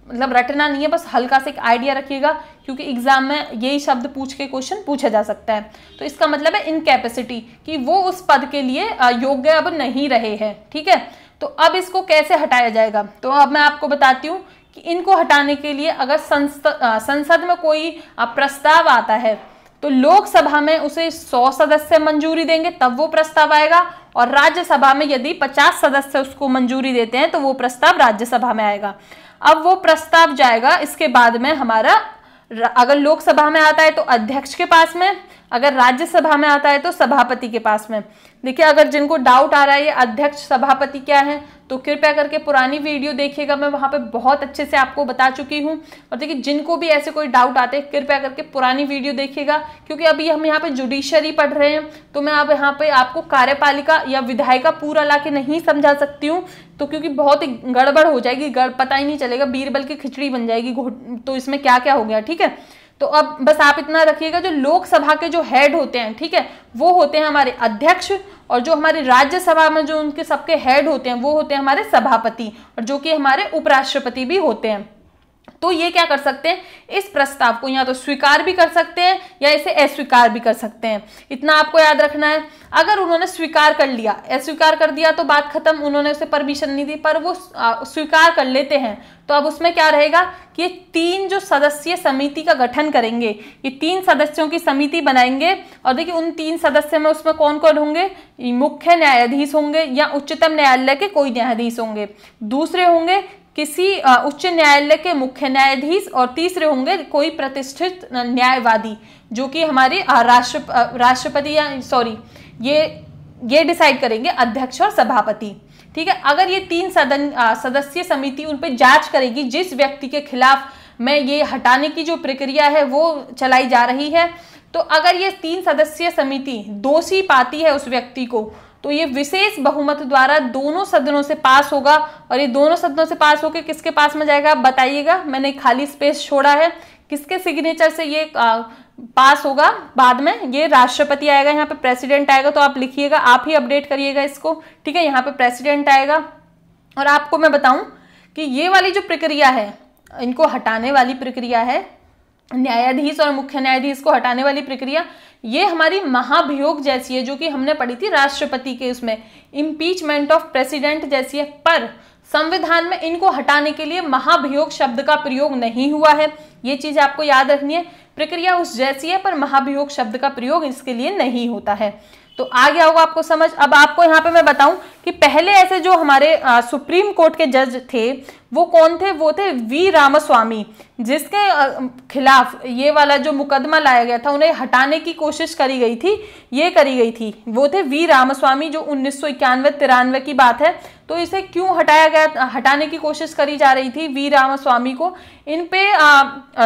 मतलब रटना नहीं है बस हल्का सा एक आइडिया रखिएगा क्योंकि एग्जाम में यही शब्द पूछ के क्वेश्चन पूछा जा सकता है तो इसका मतलब है इनकेपेसिटी कि वो उस पद के लिए योग्य अब नहीं रहे हैं ठीक है तो अब इसको कैसे हटाया जाएगा तो अब मैं आपको बताती हूँ कि इनको हटाने के लिए अगर संसद में कोई प्रस्ताव आता है तो लोकसभा में उसे 100 सदस्य मंजूरी देंगे तब वो प्रस्ताव आएगा और राज्यसभा में यदि 50 सदस्य उसको मंजूरी देते हैं तो वो प्रस्ताव राज्यसभा में आएगा अब वो प्रस्ताव जाएगा इसके बाद में हमारा अगर लोकसभा में आता है तो अध्यक्ष के पास में अगर राज्यसभा में आता है तो सभापति के पास में देखिए अगर जिनको डाउट आ रहा है ये अध्यक्ष सभापति क्या है तो कृपया करके पुरानी वीडियो देखिएगा मैं वहाँ पे बहुत अच्छे से आपको बता चुकी हूँ और देखिए जिनको भी ऐसे कोई डाउट आते हैं कृपया करके पुरानी वीडियो देखिएगा क्योंकि अभी हम यहाँ पे जुडिशरी पढ़ रहे हैं तो मैं अब यहाँ पे आपको कार्यपालिका या विधायिका पूरा ला के नहीं समझा सकती हूँ तो क्योंकि बहुत ही गड़बड़ हो जाएगी गड़ पता ही नहीं चलेगा बीरबल की खिचड़ी बन जाएगी तो इसमें क्या क्या हो गया ठीक है तो अब बस आप इतना रखिएगा जो लोकसभा के जो हेड होते हैं ठीक है वो होते हैं हमारे अध्यक्ष और जो हमारे राज्यसभा में जो उनके सबके हेड होते हैं वो होते हैं हमारे सभापति और जो कि हमारे उपराष्ट्रपति भी होते हैं तो ये क्या कर सकते हैं इस प्रस्ताव को या तो स्वीकार भी कर सकते हैं या इसे अस्वीकार भी कर सकते हैं इतना आपको याद रखना है अगर उन्होंने स्वीकार कर लिया अस्वीकार कर दिया तो बात खत्म उन्होंने उसे परमिशन नहीं दी पर वो स्वीकार कर लेते हैं तो अब उसमें क्या रहेगा कि ये तीन जो सदस्यीय समिति का गठन करेंगे ये तीन सदस्यों की समिति बनाएंगे और देखिए उन तीन सदस्य में उसमें कौन कौन होंगे मुख्य न्यायाधीश होंगे या उच्चतम न्यायालय के कोई न्यायाधीश होंगे दूसरे होंगे किसी उच्च न्यायालय के मुख्य न्यायाधीश और तीसरे होंगे कोई प्रतिष्ठित न्यायवादी जो कि हमारे राष्ट्र राष्ट्रपति या सॉरी ये ये डिसाइड करेंगे अध्यक्ष और सभापति ठीक है अगर ये तीन सदन सदस्यीय समिति उन पर जांच करेगी जिस व्यक्ति के खिलाफ में ये हटाने की जो प्रक्रिया है वो चलाई जा रही है तो अगर ये तीन सदस्यीय समिति दोषी पाती है उस व्यक्ति को तो ये विशेष बहुमत द्वारा दोनों सदनों से पास होगा और ये दोनों सदनों से पास होकर किसके पास में जाएगा आप बताइएगा मैंने खाली स्पेस छोड़ा है किसके सिग्नेचर से ये आ, पास होगा बाद में ये राष्ट्रपति आएगा यहाँ पे प्रेसिडेंट आएगा तो आप लिखिएगा आप ही अपडेट करिएगा इसको ठीक है यहाँ पे प्रेसिडेंट आएगा और आपको मैं बताऊं कि ये वाली जो प्रक्रिया है इनको हटाने वाली प्रक्रिया है न्यायाधीश और मुख्य न्यायाधीश को हटाने वाली प्रक्रिया ये हमारी महाभियोग जैसी है जो कि हमने पढ़ी थी राष्ट्रपति के उसमें इम्पीचमेंट ऑफ प्रेसिडेंट जैसी है पर संविधान में इनको हटाने के लिए महाभियोग शब्द का प्रयोग नहीं हुआ है ये चीज आपको याद रखनी है प्रक्रिया उस जैसी है पर महाभियोग शब्द का प्रयोग इसके लिए नहीं होता है तो आ गया होगा आपको समझ अब आपको यहाँ पे मैं बताऊं कि पहले ऐसे जो हमारे आ, सुप्रीम कोर्ट के जज थे वो कौन थे वो थे वी रामास्वामी जिसके खिलाफ ये वाला जो मुकदमा लाया गया था उन्हें हटाने की कोशिश करी गई थी ये करी गई थी वो थे वी रामास्वामी जो उन्नीस सौ तिरानवे की बात है तो इसे क्यों हटाया गया हटाने की कोशिश करी जा रही थी वी रामास्वामी को इन पे आ,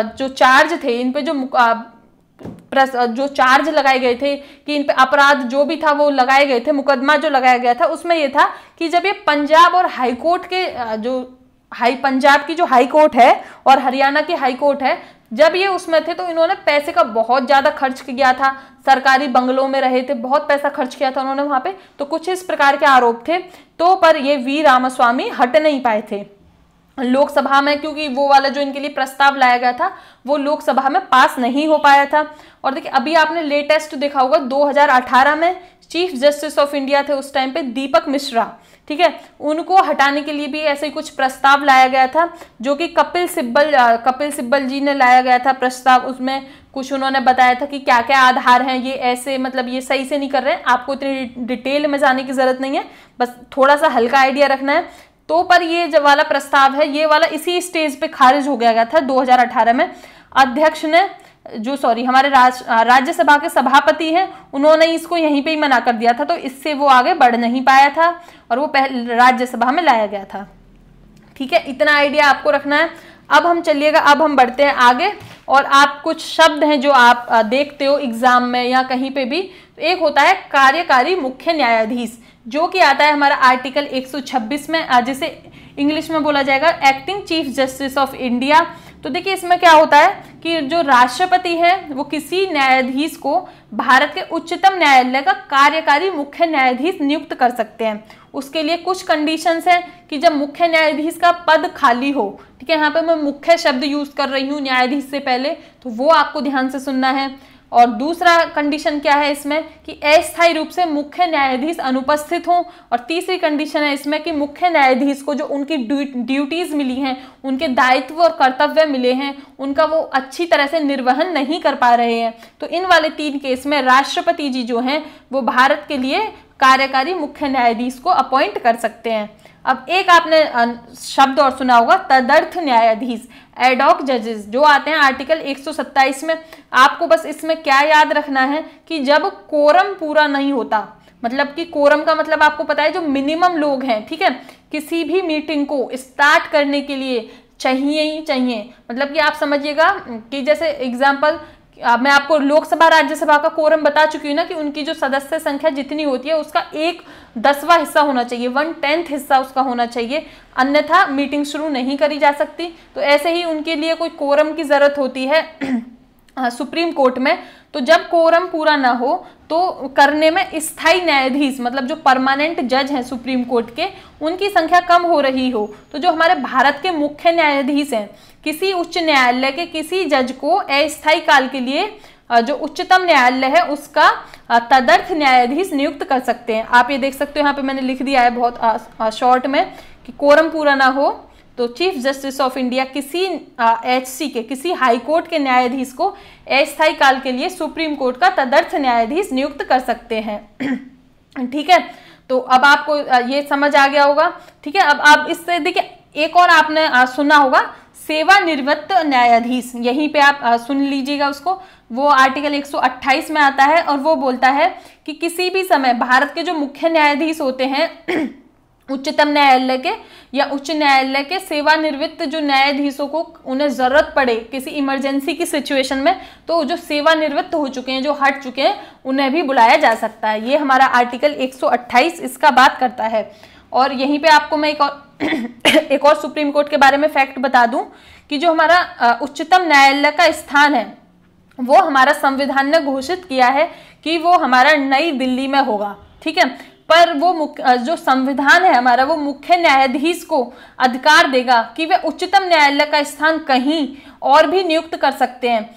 जो चार्ज थे इन पे जो जो चार्ज लगाए गए थे कि इन पर अपराध जो भी था वो लगाए गए थे मुकदमा जो लगाया गया था उसमें ये था कि जब ये पंजाब और हाईकोर्ट के जो हाई पंजाब की जो हाई कोर्ट है और हरियाणा की हाई कोर्ट है जब ये उसमें थे तो इन्होंने पैसे का बहुत ज़्यादा खर्च किया था सरकारी बंगलों में रहे थे बहुत पैसा खर्च किया था उन्होंने वहाँ पे तो कुछ इस प्रकार के आरोप थे तो पर ये वी रामास्वामी हट नहीं पाए थे लोकसभा में क्योंकि वो वाला जो इनके लिए प्रस्ताव लाया गया था वो लोकसभा में पास नहीं हो पाया था और देखिए अभी आपने लेटेस्ट देखा होगा 2018 में चीफ जस्टिस ऑफ इंडिया थे उस टाइम पे दीपक मिश्रा ठीक है उनको हटाने के लिए भी ऐसे कुछ प्रस्ताव लाया गया था जो कि कपिल सिब्बल कपिल सिब्बल जी ने लाया गया था प्रस्ताव उसमें कुछ उन्होंने बताया था कि क्या क्या आधार हैं ये ऐसे मतलब ये सही से नहीं कर रहे हैं आपको इतनी डिटेल में जाने की ज़रूरत नहीं है बस थोड़ा सा हल्का आइडिया रखना है तो पर ये जो वाला प्रस्ताव है ये वाला इसी स्टेज पे खारिज हो गया गया था 2018 में अध्यक्ष ने जो सॉरी हमारे राज राज्यसभा के सभापति हैं उन्होंने इसको यहीं पे ही मना कर दिया था तो इससे वो आगे बढ़ नहीं पाया था और वो पहले राज्यसभा में लाया गया था ठीक है इतना आइडिया आपको रखना है अब हम चलिएगा अब हम बढ़ते हैं आगे और आप कुछ शब्द हैं जो आप देखते हो एग्जाम में या कहीं पे भी तो एक होता है कार्यकारी मुख्य न्यायाधीश जो कि आता है हमारा आर्टिकल 126 में जिसे इंग्लिश में बोला जाएगा acting chief justice of India तो देखिए इसमें क्या होता है कि जो राष्ट्रपति है वो किसी न्यायाधीश को भारत के उच्चतम न्यायालय का कार्यकारी मुख्य न्यायाधीश नियुक्त कर सकते हैं उसके लिए कुछ कंडीशंस हैं कि जब मुख्य न्यायाधीश का पद खाली हो ठीक है यहाँ पे मैं मुख्य शब्द यूज़ कर रही हूँ न्यायाधीश से पहले तो वो आपको ध्यान से सुनना है और दूसरा कंडीशन क्या है इसमें कि अस्थायी रूप से मुख्य न्यायाधीश अनुपस्थित हों और तीसरी कंडीशन है इसमें कि मुख्य न्यायाधीश को जो उनकी ड्यूटीज़ मिली हैं उनके दायित्व और कर्तव्य मिले हैं उनका वो अच्छी तरह से निर्वहन नहीं कर पा रहे हैं तो इन वाले तीन केस में राष्ट्रपति जी जो हैं वो भारत के लिए कार्यकारी मुख्य न्यायाधीश को अपॉइंट कर सकते हैं अब एक आपने शब्द और सुना होगा तदर्थ न्यायाधीश एडॉक जजेस जो आते हैं आर्टिकल 127 में आपको बस इसमें क्या याद रखना है कि जब कोरम पूरा नहीं होता मतलब कि कोरम का मतलब आपको पता है जो मिनिमम लोग हैं ठीक है किसी भी मीटिंग को स्टार्ट करने के लिए चाहिए ही चाहिए मतलब कि आप समझिएगा कि जैसे एग्जाम्पल मैं आपको लोकसभा राज्यसभा का कोरम बता चुकी हूँ ना कि उनकी जो सदस्य संख्या जितनी होती है उसका एक दसवा हिस्सा होना चाहिए वन टेंथ हिस्सा उसका होना चाहिए अन्यथा मीटिंग शुरू नहीं करी जा सकती तो ऐसे ही उनके लिए कोई कोरम की ज़रूरत होती है सुप्रीम कोर्ट में तो जब कोरम पूरा ना हो तो करने में स्थायी न्यायाधीश मतलब जो परमानेंट जज हैं सुप्रीम कोर्ट के उनकी संख्या कम हो रही हो तो जो हमारे भारत के मुख्य न्यायाधीश हैं किसी उच्च न्यायालय के किसी जज को अस्थायी काल के लिए जो उच्चतम न्यायालय है उसका तदर्थ न्यायाधीश नियुक्त कर सकते हैं आप ये देख सकते हो यहाँ पे मैंने लिख दिया है बहुत शॉर्ट में कि कोरम पूरा ना हो तो चीफ जस्टिस ऑफ इंडिया किसी एच के किसी हाई कोर्ट के न्यायाधीश को अस्थायी काल के लिए सुप्रीम कोर्ट का तदर्थ न्यायाधीश नियुक्त कर सकते हैं ठीक है तो अब आपको ये समझ आ गया होगा ठीक है अब आप इससे देखिए एक और आपने सुना होगा सेवा निवृत्त न्यायाधीश यहीं पे आप सुन लीजिएगा उसको वो आर्टिकल 128 में आता है और वो बोलता है कि किसी भी समय भारत के जो मुख्य न्यायाधीश होते हैं उच्चतम न्यायालय के या उच्च न्यायालय के सेवानिवृत्त जो न्यायाधीशों को उन्हें ज़रूरत पड़े किसी इमरजेंसी की सिचुएशन में तो जो सेवानिवृत्त हो चुके हैं जो हट चुके हैं उन्हें भी बुलाया जा सकता है ये हमारा आर्टिकल 128 इसका बात करता है और यहीं पे आपको मैं एक और एक और सुप्रीम कोर्ट के बारे में फैक्ट बता दूँ कि जो हमारा उच्चतम न्यायालय का स्थान है वो हमारा संविधान ने घोषित किया है कि वो हमारा नई दिल्ली में होगा ठीक है पर वो मुख्य जो संविधान है हमारा वो मुख्य न्यायाधीश को अधिकार देगा कि वे उच्चतम न्यायालय का स्थान कहीं और भी नियुक्त कर सकते हैं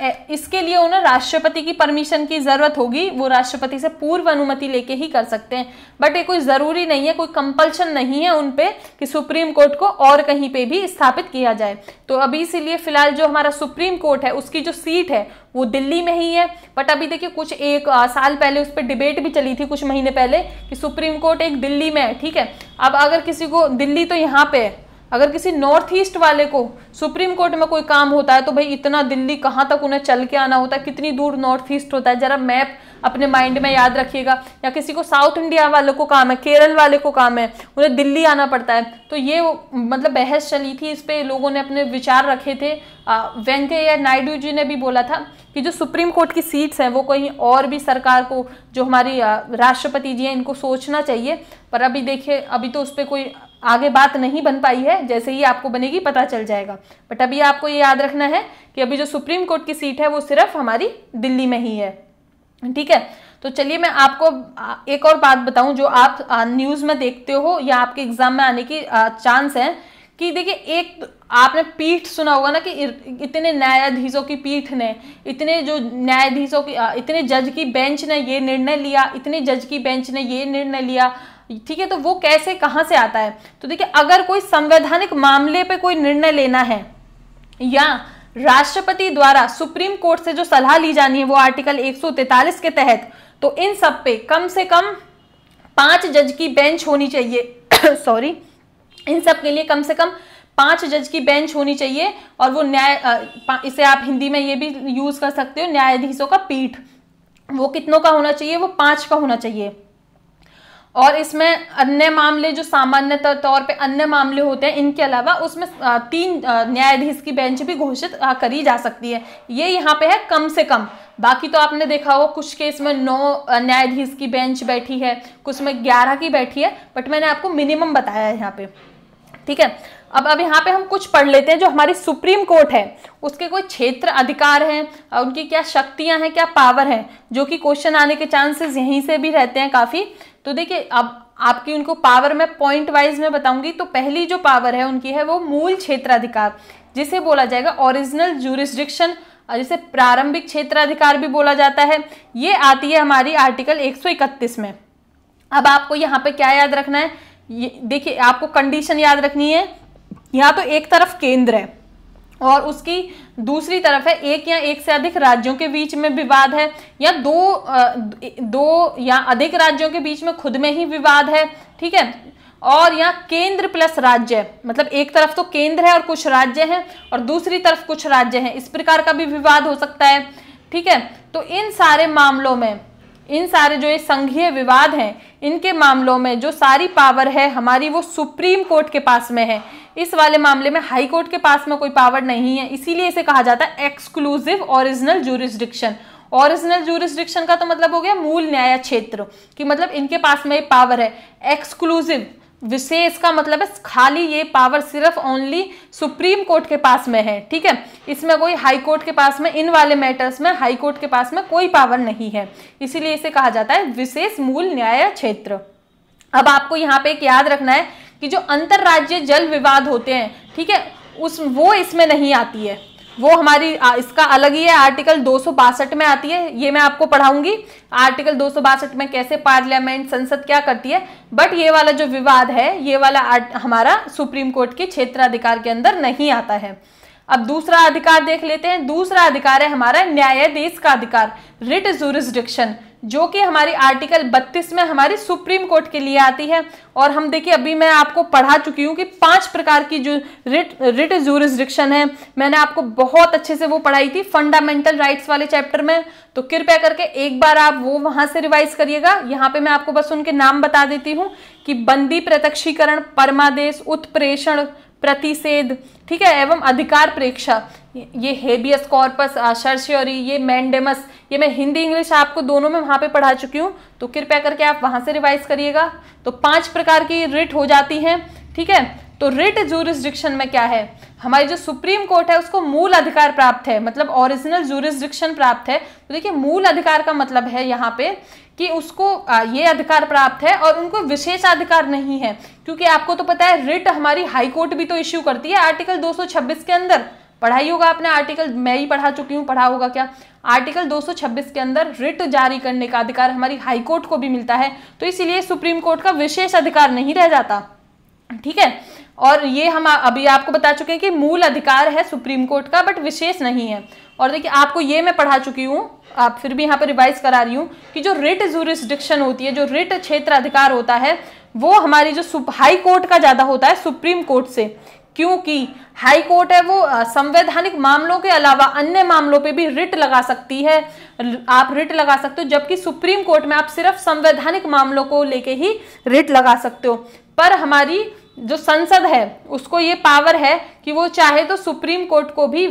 पर इसके लिए उन्हें राष्ट्रपति की परमिशन की ज़रूरत होगी वो राष्ट्रपति से पूर्व अनुमति लेके ही कर सकते हैं बट ये कोई ज़रूरी नहीं है कोई कंपल्शन नहीं है उन पर कि सुप्रीम कोर्ट को और कहीं पे भी स्थापित किया जाए तो अभी इसीलिए फिलहाल जो हमारा सुप्रीम कोर्ट है उसकी जो सीट है वो दिल्ली में ही है बट अभी देखिए कुछ एक आ, साल पहले उस पर डिबेट भी चली थी कुछ महीने पहले कि सुप्रीम कोर्ट एक दिल्ली में है ठीक है अब अगर किसी को दिल्ली तो यहाँ पे है अगर किसी नॉर्थ ईस्ट वाले को सुप्रीम कोर्ट में कोई काम होता है तो भाई इतना दिल्ली कहाँ तक उन्हें चल के आना होता है कितनी दूर नॉर्थ ईस्ट होता है जरा मैप अपने माइंड में याद रखिएगा या किसी को साउथ इंडिया वालों को काम है केरल वाले को काम है उन्हें दिल्ली आना पड़ता है तो ये मतलब बहस चली थी इस पर लोगों ने अपने विचार रखे थे वेंकैया नायडू जी ने भी बोला था कि जो सुप्रीम कोर्ट की सीट्स हैं वो कहीं और भी सरकार को जो हमारी राष्ट्रपति जी हैं इनको सोचना चाहिए पर अभी देखिए अभी तो उस पर कोई आगे बात नहीं बन पाई है जैसे ही आपको बनेगी पता चल जाएगा बट अभी आपको ये याद रखना है कि अभी जो सुप्रीम कोर्ट की सीट है वो सिर्फ हमारी दिल्ली में ही है ठीक है तो चलिए मैं आपको एक और बात बताऊं जो आप न्यूज़ में देखते हो या आपके एग्ज़ाम में आने की चांस है कि देखिए एक तो आपने पीठ सुना होगा ना कि इतने न्यायाधीशों की पीठ ने इतने जो न्यायाधीशों की इतने जज की बेंच ने ये निर्णय लिया इतने जज की बेंच ने ये निर्णय लिया ठीक है तो वो कैसे कहाँ से आता है तो देखिए अगर कोई संवैधानिक मामले पे कोई निर्णय लेना है या राष्ट्रपति द्वारा सुप्रीम कोर्ट से जो सलाह ली जानी है वो आर्टिकल एक के तहत तो इन सब पे कम से कम पांच जज की बेंच होनी चाहिए सॉरी इन सब के लिए कम से कम पांच जज की बेंच होनी चाहिए और वो न्याय इसे आप हिंदी में ये भी यूज़ कर सकते हो न्यायाधीशों का पीठ वो कितनों का होना चाहिए वो पांच का होना चाहिए और इसमें अन्य मामले जो सामान्य तौर पे अन्य मामले होते हैं इनके अलावा उसमें तीन न्यायाधीश की बेंच भी घोषित करी जा सकती है ये यहाँ पे है कम से कम बाकी तो आपने देखा होगा कुछ केस में नौ न्यायाधीश की बेंच बैठी है कुछ में ग्यारह की बैठी है बट मैंने आपको मिनिमम बताया है यहाँ पे ठीक है अब अब यहाँ पे हम कुछ पढ़ लेते हैं जो हमारी सुप्रीम कोर्ट है उसके कोई क्षेत्र अधिकार हैं उनकी क्या शक्तियाँ हैं क्या पावर हैं जो कि क्वेश्चन आने के चांसेस यहीं से भी रहते हैं काफ़ी तो देखिए अब आपकी उनको पावर में पॉइंट वाइज में बताऊंगी तो पहली जो पावर है उनकी है वो मूल क्षेत्राधिकार जिसे बोला जाएगा ओरिजिनल जूरिस्डिक्शन जिसे प्रारंभिक क्षेत्राधिकार भी बोला जाता है ये आती है हमारी आर्टिकल 131 में अब आपको यहाँ पे क्या याद रखना है देखिए आपको कंडीशन याद रखनी है यहाँ तो एक तरफ केंद्र है और उसकी दूसरी तरफ है एक या एक से अधिक राज्यों के बीच में विवाद है या दो दो या अधिक राज्यों के बीच में खुद में ही विवाद है ठीक है और यहाँ केंद्र प्लस राज्य मतलब एक तरफ तो केंद्र है और कुछ राज्य हैं और दूसरी तरफ कुछ राज्य हैं इस प्रकार का भी विवाद हो सकता है ठीक है तो इन सारे मामलों में इन सारे जो ये संघीय विवाद हैं इनके मामलों में जो सारी पावर है हमारी वो सुप्रीम कोर्ट के पास में है इस वाले मामले में हाई कोर्ट के पास में कोई पावर नहीं है इसीलिए इसे कहा जाता है exclusive original jurisdiction original jurisdiction का तो मतलब हो गया मूल न्याय क्षेत्र कि मतलब इनके पास में पावर है एक्सक्लूसिव विशेष का मतलब है खाली ये पावर सिर्फ ओनली सुप्रीम कोर्ट के पास में है ठीक है इसमें कोई हाई कोर्ट के पास में इन वाले मैटर्स में हाई कोर्ट के पास में कोई पावर नहीं है इसीलिए इसे कहा जाता है विशेष मूल न्याय क्षेत्र अब आपको यहाँ पे एक याद रखना है कि जो अंतर्राज्य जल विवाद होते हैं ठीक है उस वो इसमें नहीं आती है वो हमारी इसका अलग ही है आर्टिकल दो में आती है ये मैं आपको पढ़ाऊंगी आर्टिकल दो में कैसे पार्लियामेंट संसद क्या करती है बट ये वाला जो विवाद है ये वाला हमारा सुप्रीम कोर्ट के क्षेत्राधिकार के अंदर नहीं आता है अब दूसरा अधिकार देख लेते हैं दूसरा अधिकार है हमारा न्यायाधीश का अधिकार रिट जुरिस्डिक्शन जो कि हमारी आर्टिकल 32 में हमारी सुप्रीम कोर्ट के लिए आती है और हम देखिए अभी मैं आपको पढ़ा चुकी हूँ कि पांच प्रकार की जो रिट रिट जूरिस्डिक्शन है मैंने आपको बहुत अच्छे से वो पढ़ाई थी फंडामेंटल राइट्स वाले चैप्टर में तो कृपया करके एक बार आप वो वहां से रिवाइज करिएगा यहाँ पे मैं आपको बस उनके नाम बता देती हूँ कि बंदी प्रत्यक्षीकरण परमादेश उत्प्रेषण प्रतिषेध ठीक है एवं अधिकार प्रेक्षा ये हेबियस कॉर्पस शर्श्योरी ये मैंडेमस ये मैं हिंदी इंग्लिश आपको दोनों में वहाँ पे पढ़ा चुकी हूँ तो कृपया करके आप वहाँ से रिवाइज करिएगा तो पांच प्रकार की रिट हो जाती हैं ठीक है तो रिट जूरिस्डिक्शन में क्या है हमारी जो सुप्रीम कोर्ट है उसको मूल अधिकार प्राप्त है मतलब ओरिजिनल जूरिस्डिक्शन प्राप्त है तो देखिए मूल अधिकार का मतलब है यहाँ पे कि उसको ये अधिकार प्राप्त है और उनको विशेष अधिकार नहीं है क्योंकि आपको तो पता है रिट हमारी हाई कोर्ट भी तो इश्यू करती है आर्टिकल 226 के अंदर पढ़ाई होगा आपने आर्टिकल मैं ही पढ़ा चुकी हूँ पढ़ा होगा क्या आर्टिकल 226 के अंदर रिट जारी करने का अधिकार हमारी हाई कोर्ट को भी मिलता है तो इसीलिए सुप्रीम कोर्ट का विशेष अधिकार नहीं रह जाता ठीक है और ये हम अभी आपको बता चुके हैं कि मूल अधिकार है सुप्रीम कोर्ट का बट विशेष नहीं है और देखिए आपको ये मैं पढ़ा चुकी हूँ आप फिर भी यहाँ पर रिवाइज करा रही हूँ कि जो रिट जूरिस्डिक्शन होती है जो रिट क्षेत्र अधिकार होता है वो हमारी जो हाई कोर्ट का ज़्यादा होता है सुप्रीम कोर्ट से क्योंकि हाई कोर्ट है वो संवैधानिक मामलों के अलावा अन्य मामलों पे भी रिट लगा सकती है आप रिट लगा सकते हो जबकि सुप्रीम कोर्ट में आप सिर्फ संवैधानिक मामलों को लेके ही रिट लगा सकते हो पर हमारी जो संसद है उसको ये पावर है कि वो चाहे तो सुप्रीम कोर्ट को भी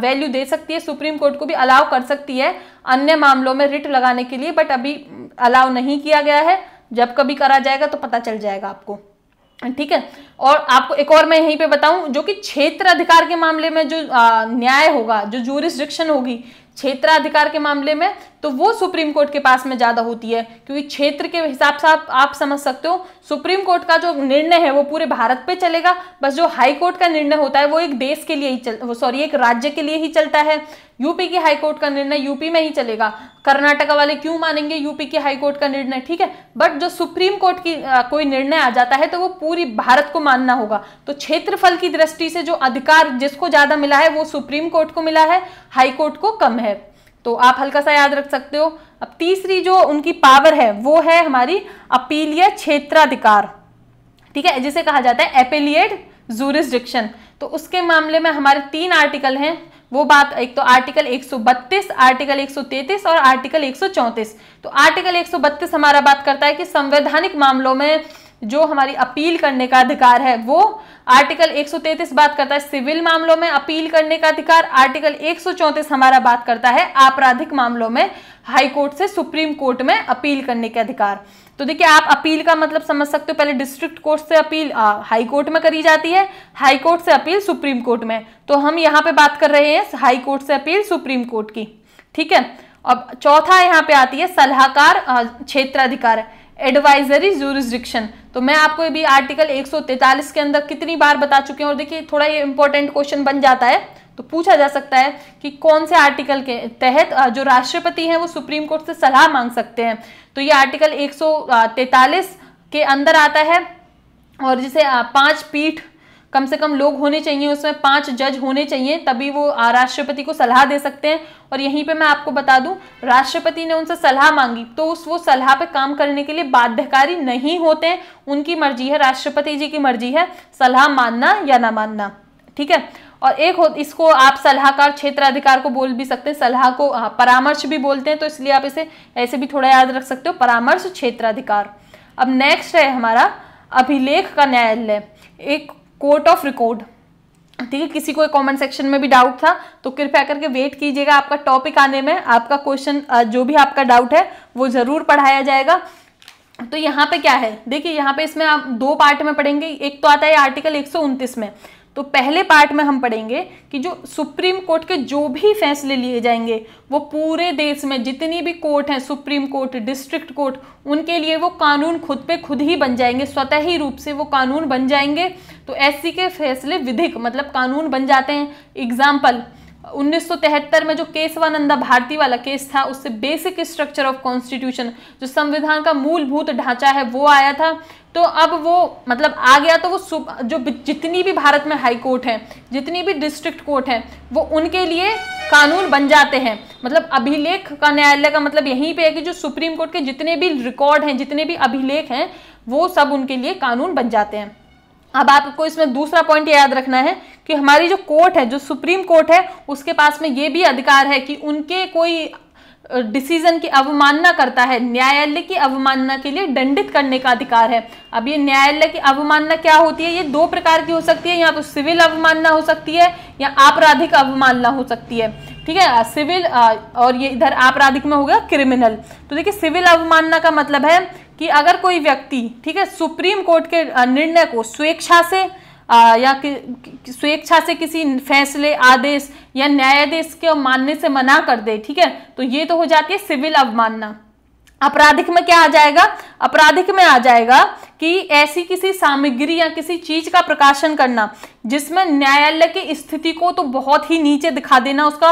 वैल्यू दे सकती है सुप्रीम कोर्ट को भी अलाउ कर सकती है अन्य मामलों में रिट लगाने के लिए बट अभी अलाउ नहीं किया गया है जब कभी करा जाएगा तो पता चल जाएगा आपको ठीक है और आपको एक और मैं यहीं पे बताऊं जो कि क्षेत्र अधिकार के मामले में जो न्याय होगा जो जूरिस्डिक्शन होगी क्षेत्राधिकार के मामले में तो वो सुप्रीम कोर्ट के पास में ज़्यादा होती है क्योंकि क्षेत्र के हिसाब से आप, समझ सकते हो सुप्रीम कोर्ट का जो निर्णय है वो पूरे भारत पे चलेगा बस जो हाई कोर्ट का निर्णय होता है वो एक देश के लिए ही चल सॉरी एक राज्य के लिए ही चलता है यूपी की हाईकोर्ट का निर्णय यूपी में ही चलेगा कर्नाटका वाले क्यों मानेंगे यूपी की हाईकोर्ट का निर्णय ठीक है बट जो सुप्रीम कोर्ट की आ, कोई निर्णय आ जाता है तो वो पूरी भारत को मानना होगा तो क्षेत्रफल की दृष्टि से जो अधिकार जिसको ज़्यादा मिला है वो सुप्रीम कोर्ट को मिला है हाईकोर्ट को कम है तो आप हल्का सा याद रख सकते हो अब तीसरी जो उनकी पावर है वो है हमारी अपीलिय क्षेत्राधिकार ठीक है जिसे कहा जाता है एपेलिएट जूरिस्डिक्शन तो उसके मामले में हमारे तीन आर्टिकल हैं वो बात एक तो आर्टिकल 132, आर्टिकल 133 और आर्टिकल 134 तो आर्टिकल 132 हमारा बात करता है कि संवैधानिक मामलों में जो हमारी अपील करने का अधिकार है वो आर्टिकल 133 बात करता है सिविल मामलों में अपील करने का अधिकार आर्टिकल 134 हमारा बात करता है आपराधिक मामलों में हाईकोर्ट से सुप्रीम कोर्ट में अपील करने के अधिकार तो देखिए आप अपील का मतलब समझ सकते हो पहले डिस्ट्रिक्ट कोर्ट से अपील आ, हाई कोर्ट में करी जाती है हाई कोर्ट से अपील सुप्रीम कोर्ट में तो हम यहाँ पे बात कर रहे हैं हाई कोर्ट से अपील सुप्रीम कोर्ट की ठीक है अब चौथा यहाँ पे आती है सलाहकार क्षेत्राधिकार एडवाइजरी जूरिस्डिक्शन तो मैं आपको अभी आर्टिकल एक के अंदर कितनी बार बता चुके हैं और देखिए थोड़ा ये इंपॉर्टेंट क्वेश्चन बन जाता है तो पूछा जा सकता है कि कौन से आर्टिकल के तहत जो राष्ट्रपति हैं वो सुप्रीम कोर्ट से सलाह मांग सकते हैं तो ये आर्टिकल 143 के अंदर आता है और जिसे पांच पीठ कम से कम लोग होने चाहिए उसमें पांच जज होने चाहिए तभी वो राष्ट्रपति को सलाह दे सकते हैं और यहीं पे मैं आपको बता दूं राष्ट्रपति ने उनसे सलाह मांगी तो उस वो सलाह पे काम करने के लिए बाध्यकारी नहीं होते उनकी मर्जी है राष्ट्रपति जी की मर्जी है सलाह मानना या ना मानना ठीक है और एक हो इसको आप सलाहकार क्षेत्र अधिकार को बोल भी सकते हैं सलाह को हाँ, परामर्श भी बोलते हैं तो इसलिए आप इसे ऐसे भी थोड़ा याद रख सकते हो परामर्श क्षेत्र अधिकार अब नेक्स्ट है हमारा अभिलेख का न्यायालय एक कोर्ट ऑफ रिकॉर्ड ठीक है किसी को एक कमेंट सेक्शन में भी डाउट था तो कृपया करके वेट कीजिएगा आपका टॉपिक आने में आपका क्वेश्चन जो भी आपका डाउट है वो ज़रूर पढ़ाया जाएगा तो यहाँ पे क्या है देखिए यहाँ पे इसमें आप दो पार्ट में पढ़ेंगे एक तो आता है आर्टिकल एक में तो पहले पार्ट में हम पढ़ेंगे कि जो सुप्रीम कोर्ट के जो भी फैसले लिए जाएंगे वो पूरे देश में जितनी भी कोर्ट हैं सुप्रीम कोर्ट डिस्ट्रिक्ट कोर्ट उनके लिए वो कानून खुद पे खुद ही बन जाएंगे स्वतः ही रूप से वो कानून बन जाएंगे तो ऐसी के फैसले विधिक मतलब कानून बन जाते हैं एग्जाम्पल 1973 में जो केशवानंदा भारती वाला केस था उससे बेसिक स्ट्रक्चर ऑफ कॉन्स्टिट्यूशन जो संविधान का मूलभूत ढांचा है वो आया था तो अब वो मतलब आ गया तो वो जो जितनी भी भारत में हाई कोर्ट है जितनी भी डिस्ट्रिक्ट कोर्ट है वो उनके लिए कानून बन जाते हैं मतलब अभिलेख का न्यायालय का मतलब यहीं पे है कि जो सुप्रीम कोर्ट के जितने भी रिकॉर्ड हैं जितने भी अभिलेख हैं वो सब उनके लिए कानून बन जाते हैं अब आपको इसमें दूसरा पॉइंट याद रखना है कि हमारी जो कोर्ट है जो सुप्रीम कोर्ट है उसके पास में ये भी अधिकार है कि उनके कोई डिसीजन की अवमानना करता है न्यायालय की अवमानना के लिए दंडित करने का अधिकार है अब ये न्यायालय की अवमानना क्या होती है ये दो प्रकार की हो सकती है या तो सिविल अवमानना हो सकती है या आपराधिक अवमानना हो सकती है ठीक है सिविल और ये इधर आपराधिक में हो गया क्रिमिनल तो देखिए सिविल अवमानना का मतलब है कि अगर कोई व्यक्ति ठीक है सुप्रीम कोर्ट के निर्णय को स्वेच्छा से आ, या कि स्वेच्छा से किसी फैसले आदेश या न्यायाधीश के मानने से मना कर दे ठीक है तो ये तो हो जाती है सिविल अवमानना आपराधिक में क्या आ जाएगा अपराधिक में आ जाएगा कि ऐसी किसी सामग्री या किसी चीज का प्रकाशन करना जिसमें न्यायालय की स्थिति को तो बहुत ही नीचे दिखा देना उसका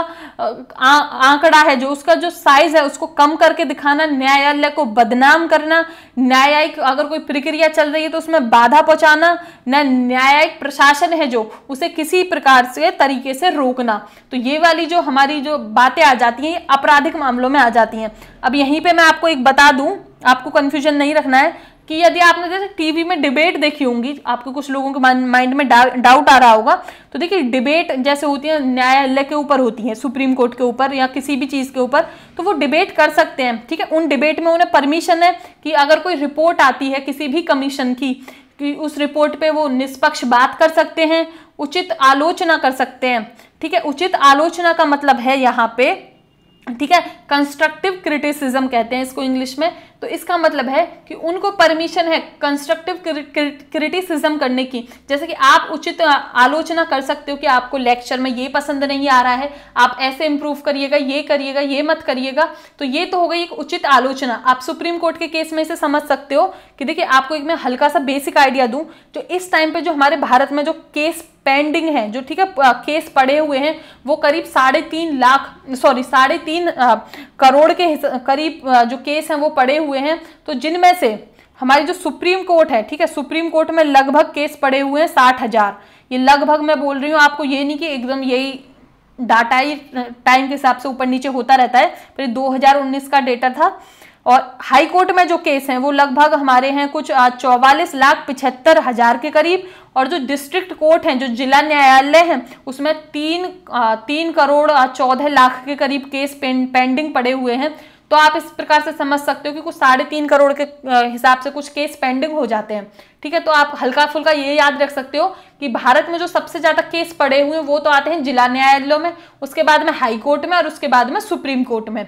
आंकड़ा है जो उसका जो साइज है उसको कम करके दिखाना न्यायालय को बदनाम करना न्यायिक अगर कोई प्रक्रिया चल रही है तो उसमें बाधा पहुंचाना न न्यायिक प्रशासन है जो उसे किसी प्रकार से तरीके से रोकना तो ये वाली जो हमारी जो बातें आ जाती हैं आपराधिक मामलों में आ जाती हैं अब यहीं पर मैं आपको एक बता दूं आपको कंफ्यूजन नहीं रखना है कि यदि आपने जैसे टीवी में डिबेट देखी होंगी आपको कुछ लोगों के माइंड में डाउट आ रहा होगा तो देखिए डिबेट जैसे होती है न्यायालय के ऊपर होती है सुप्रीम कोर्ट के ऊपर या किसी भी चीज़ के ऊपर तो वो डिबेट कर सकते हैं ठीक है उन डिबेट में उन्हें परमिशन है कि अगर कोई रिपोर्ट आती है किसी भी कमीशन की कि उस रिपोर्ट पे वो निष्पक्ष बात कर सकते हैं उचित आलोचना कर सकते हैं ठीक है उचित आलोचना का मतलब है यहाँ पे ठीक है कंस्ट्रक्टिव क्रिटिसिज्म कहते हैं इसको इंग्लिश में तो इसका मतलब है कि उनको परमिशन है कंस्ट्रक्टिव क्रिटिसिज्म करने की जैसे कि आप उचित आलोचना कर सकते हो कि आपको लेक्चर में ये पसंद नहीं आ रहा है आप ऐसे इंप्रूव करिएगा ये करिएगा ये मत करिएगा तो ये तो हो गई एक उचित आलोचना आप सुप्रीम कोर्ट के केस में इसे समझ सकते हो कि देखिए आपको एक मैं हल्का सा बेसिक आइडिया दूँ जो इस टाइम पर जो हमारे भारत में जो केस पेंडिंग है जो ठीक है केस पड़े हुए हैं वो करीब साढ़े तीन लाख सॉरी साढ़े तीन करोड़ के करीब जो केस हैं वो पड़े हुए हैं तो जिनमें से हमारी जो सुप्रीम कोर्ट है ठीक है सुप्रीम कोर्ट में लगभग केस पड़े हुए हैं साठ हजार ये लगभग मैं बोल रही हूँ आपको ये नहीं कि एकदम यही डाटा ही टाइम के हिसाब से ऊपर नीचे होता रहता है पर 2019 का डेटा था और हाई कोर्ट में जो केस हैं वो लगभग हमारे हैं कुछ चौवालीस लाख पिछहत्तर हजार के करीब और जो डिस्ट्रिक्ट कोर्ट हैं जो जिला न्यायालय हैं उसमें तीन तीन करोड़ चौदह लाख के करीब केस पेंडिंग पड़े हुए हैं तो आप इस प्रकार से समझ सकते हो कि कुछ साढ़े तीन करोड़ के हिसाब से कुछ केस पेंडिंग हो जाते हैं ठीक है तो आप हल्का फुल्का ये याद रख सकते हो कि भारत में जो सबसे ज़्यादा केस पड़े हुए हैं वो तो आते हैं जिला न्यायालयों में उसके बाद में हाई कोर्ट में और उसके बाद में सुप्रीम कोर्ट में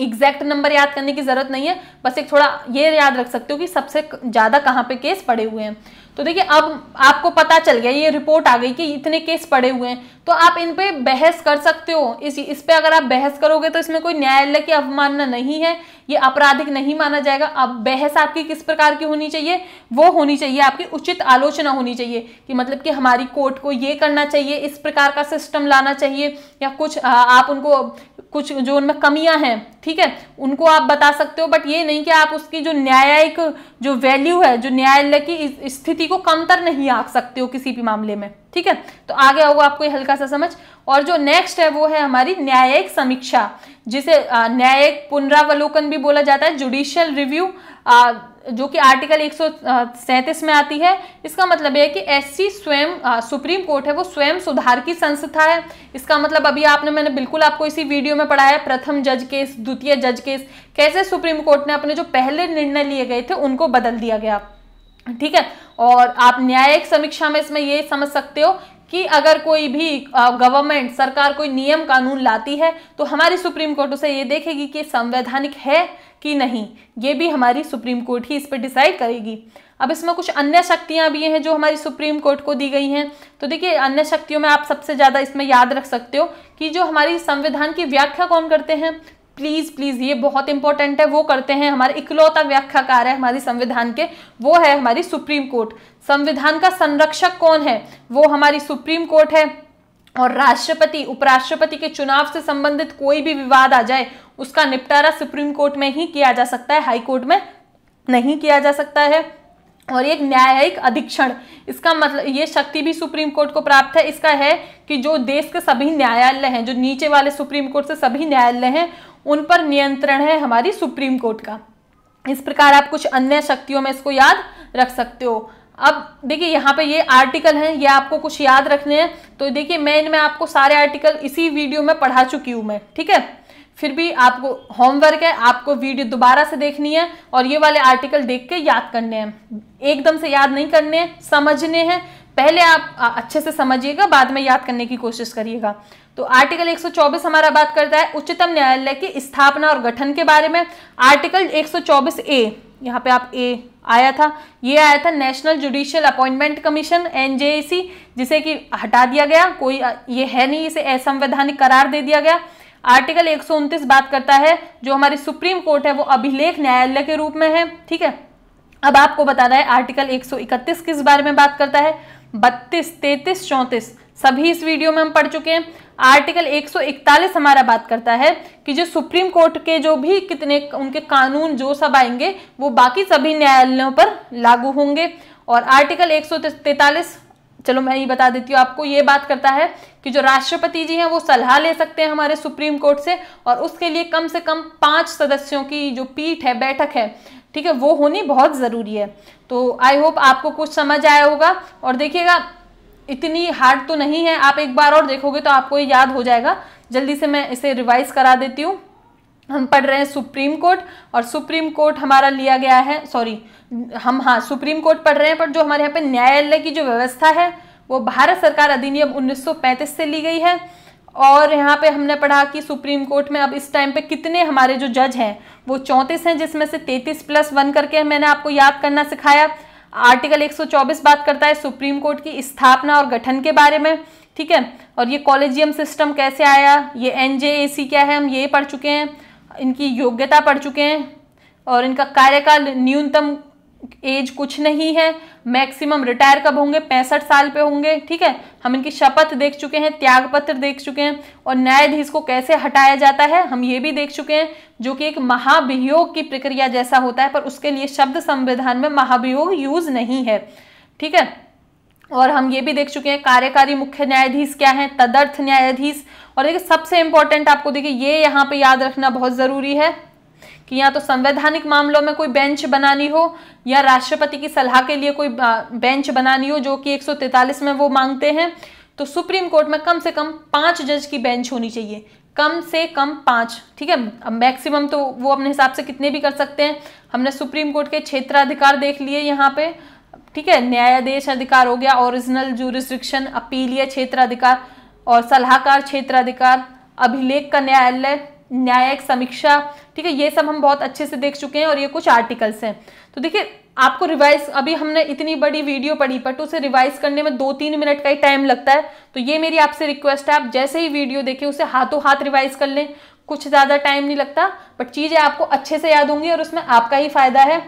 एग्जैक्ट नंबर याद करने की ज़रूरत नहीं है बस एक थोड़ा ये याद रख सकते हो कि सबसे ज़्यादा कहाँ पे केस पड़े हुए हैं तो देखिए अब आपको पता चल गया ये रिपोर्ट आ गई कि इतने केस पड़े हुए हैं तो आप इन पे बहस कर सकते हो इस इस पे अगर आप बहस करोगे तो इसमें कोई न्यायालय की अवमानना नहीं है ये आपराधिक नहीं माना जाएगा अब बहस आपकी किस प्रकार की होनी चाहिए वो होनी चाहिए आपकी उचित आलोचना होनी चाहिए कि मतलब कि हमारी कोर्ट को ये करना चाहिए इस प्रकार का सिस्टम लाना चाहिए या कुछ आप उनको कुछ जो उनमें कमियां हैं ठीक है उनको आप बता सकते हो बट ये नहीं कि आप उसकी जो न्यायिक जो वैल्यू है जो न्यायालय की स्थिति किसी को कमतर नहीं आ सकते हो किसी भी मामले में ठीक है तो आ गया होगा आपको ये हल्का सा समझ और जो नेक्स्ट है वो है हमारी न्यायिक समीक्षा जिसे न्यायिक पुनरावलोकन भी बोला जाता है जुडिशियल रिव्यू जो कि आर्टिकल एक में आती है इसका मतलब है कि एससी स्वयं सुप्रीम कोर्ट है वो स्वयं सुधार की संस्था है इसका मतलब अभी आपने मैंने बिल्कुल आपको इसी वीडियो में पढ़ाया प्रथम जज केस द्वितीय जज केस कैसे सुप्रीम कोर्ट ने अपने जो पहले निर्णय लिए गए थे उनको बदल दिया गया ठीक है और आप न्यायिक समीक्षा में इसमें ये समझ सकते हो कि अगर कोई भी गवर्नमेंट सरकार कोई नियम कानून लाती है तो हमारी सुप्रीम कोर्ट उसे ये देखेगी कि संवैधानिक है कि नहीं ये भी हमारी सुप्रीम कोर्ट ही इस पर डिसाइड करेगी अब इसमें कुछ अन्य शक्तियां भी हैं जो हमारी सुप्रीम कोर्ट को दी गई हैं तो देखिए अन्य शक्तियों में आप सबसे ज़्यादा इसमें याद रख सकते हो कि जो हमारी संविधान की व्याख्या कौन करते हैं प्लीज़ प्लीज़ ये बहुत इंपॉर्टेंट है वो करते हैं हमारे इकलौता व्याख्याकार है हमारी संविधान के वो है हमारी सुप्रीम कोर्ट संविधान का संरक्षक कौन है वो हमारी सुप्रीम कोर्ट है और राष्ट्रपति उपराष्ट्रपति के चुनाव से संबंधित कोई भी विवाद आ जाए उसका निपटारा सुप्रीम कोर्ट में ही किया जा सकता है हाई कोर्ट में नहीं किया जा सकता है और एक न्यायिक अधीक्षण इसका मतलब ये शक्ति भी सुप्रीम कोर्ट को प्राप्त है इसका है कि जो देश के सभी न्यायालय हैं जो नीचे वाले सुप्रीम कोर्ट से सभी न्यायालय हैं उन पर नियंत्रण है हमारी सुप्रीम कोर्ट का इस प्रकार आप कुछ अन्य शक्तियों में इसको याद रख सकते हो अब देखिए यहाँ पे ये आर्टिकल हैं ये आपको कुछ याद रखने हैं तो देखिए मैं इनमें आपको सारे आर्टिकल इसी वीडियो में पढ़ा चुकी हूँ मैं ठीक है फिर भी आपको होमवर्क है आपको वीडियो दोबारा से देखनी है और ये वाले आर्टिकल देख के याद करने हैं एकदम से याद नहीं करने हैं समझने हैं पहले आप अच्छे से समझिएगा बाद में याद करने की कोशिश करिएगा तो आर्टिकल 124 हमारा बात करता है उच्चतम न्यायालय की स्थापना और गठन के बारे में आर्टिकल 124 ए यहाँ पे आप ए आया था ये आया था national judicial appointment commission NJC जिसे कि हटा दिया गया कोई ये है नहीं इसे असंवैधानिक करार दे दिया गया आर्टिकल एक बात करता है जो हमारी सुप्रीम कोर्ट है वो अभिलेख न्यायालय के रूप में है ठीक है अब आपको बताना है आर्टिकल 131 किस बारे में बात करता है बत्तीस तैतीस चौंतीस सभी इस वीडियो में हम पढ़ चुके हैं आर्टिकल 141 हमारा बात करता है कि जो सुप्रीम कोर्ट के जो भी कितने उनके कानून जो सब आएंगे वो बाकी सभी न्यायालयों पर लागू होंगे और आर्टिकल 143 चलो मैं ये बता देती हूँ आपको ये बात करता है कि जो राष्ट्रपति जी हैं वो सलाह ले सकते हैं हमारे सुप्रीम कोर्ट से और उसके लिए कम से कम पाँच सदस्यों की जो पीठ है बैठक है ठीक है वो होनी बहुत ज़रूरी है तो आई होप आपको कुछ समझ आया होगा और देखिएगा इतनी हार्ड तो नहीं है आप एक बार और देखोगे तो आपको ये याद हो जाएगा जल्दी से मैं इसे रिवाइज करा देती हूँ हम पढ़ रहे हैं सुप्रीम कोर्ट और सुप्रीम कोर्ट हमारा लिया गया है सॉरी हम हाँ सुप्रीम कोर्ट पढ़ रहे हैं पर जो हमारे यहाँ पे न्यायालय की जो व्यवस्था है वो भारत सरकार अधिनियम 1935 से ली गई है और यहाँ पे हमने पढ़ा कि सुप्रीम कोर्ट में अब इस टाइम पे कितने हमारे जो जज हैं वो चौंतीस हैं जिसमें से तैतीस प्लस वन करके मैंने आपको याद करना सिखाया आर्टिकल 124 बात करता है सुप्रीम कोर्ट की स्थापना और गठन के बारे में ठीक है और ये कॉलेजियम सिस्टम कैसे आया ये एन क्या है हम ये पढ़ चुके हैं इनकी योग्यता पढ़ चुके हैं और इनका कार्यकाल न्यूनतम एज कुछ नहीं है मैक्सिमम रिटायर कब होंगे पैंसठ साल पे होंगे ठीक है हम इनकी शपथ देख चुके हैं त्यागपत्र देख चुके हैं और न्यायाधीश को कैसे हटाया जाता है हम ये भी देख चुके हैं जो कि एक महाभियोग की प्रक्रिया जैसा होता है पर उसके लिए शब्द संविधान में महाभियोग यूज नहीं है ठीक है और हम ये भी देख चुके हैं कार्यकारी मुख्य न्यायाधीश क्या है तदर्थ न्यायाधीश और देखिए सबसे इंपॉर्टेंट आपको देखिए ये यहाँ पे याद रखना बहुत ज़रूरी है कि या तो संवैधानिक मामलों में कोई बेंच बनानी हो या राष्ट्रपति की सलाह के लिए कोई बेंच बनानी हो जो कि एक में वो मांगते हैं तो सुप्रीम कोर्ट में कम से कम पांच जज की बेंच होनी चाहिए कम से कम पाँच ठीक है अब मैक्सिमम तो वो अपने हिसाब से कितने भी कर सकते हैं हमने सुप्रीम कोर्ट के क्षेत्राधिकार देख लिए यहाँ पे ठीक है न्यायाधीश अधिकार हो गया ओरिजिनल जूरिस्ट्रिक्शन अपीलीय क्षेत्राधिकार और सलाहकार क्षेत्राधिकार अभिलेख का न्यायालय न्यायिक समीक्षा ठीक है ये सब हम बहुत अच्छे से देख चुके हैं और ये कुछ आर्टिकल्स हैं तो देखिए आपको रिवाइज अभी हमने इतनी बड़ी वीडियो पढ़ी बट उसे रिवाइज करने में दो तीन मिनट का ही टाइम लगता है तो ये मेरी आपसे रिक्वेस्ट है आप जैसे ही वीडियो देखें उसे हाथों हाथ रिवाइज कर लें कुछ ज़्यादा टाइम नहीं लगता बट चीज़ें आपको अच्छे से याद होंगी और उसमें आपका ही फायदा है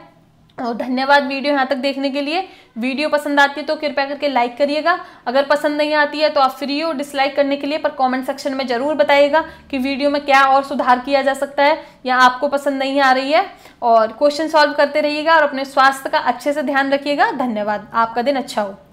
और धन्यवाद वीडियो यहाँ तक देखने के लिए वीडियो पसंद आती है तो कृपया करके लाइक करिएगा अगर पसंद नहीं आती है तो आप फ्री हो डिसलाइक करने के लिए पर कमेंट सेक्शन में ज़रूर बताइएगा कि वीडियो में क्या और सुधार किया जा सकता है या आपको पसंद नहीं आ रही है और क्वेश्चन सॉल्व करते रहिएगा और अपने स्वास्थ्य का अच्छे से ध्यान रखिएगा धन्यवाद आपका दिन अच्छा हो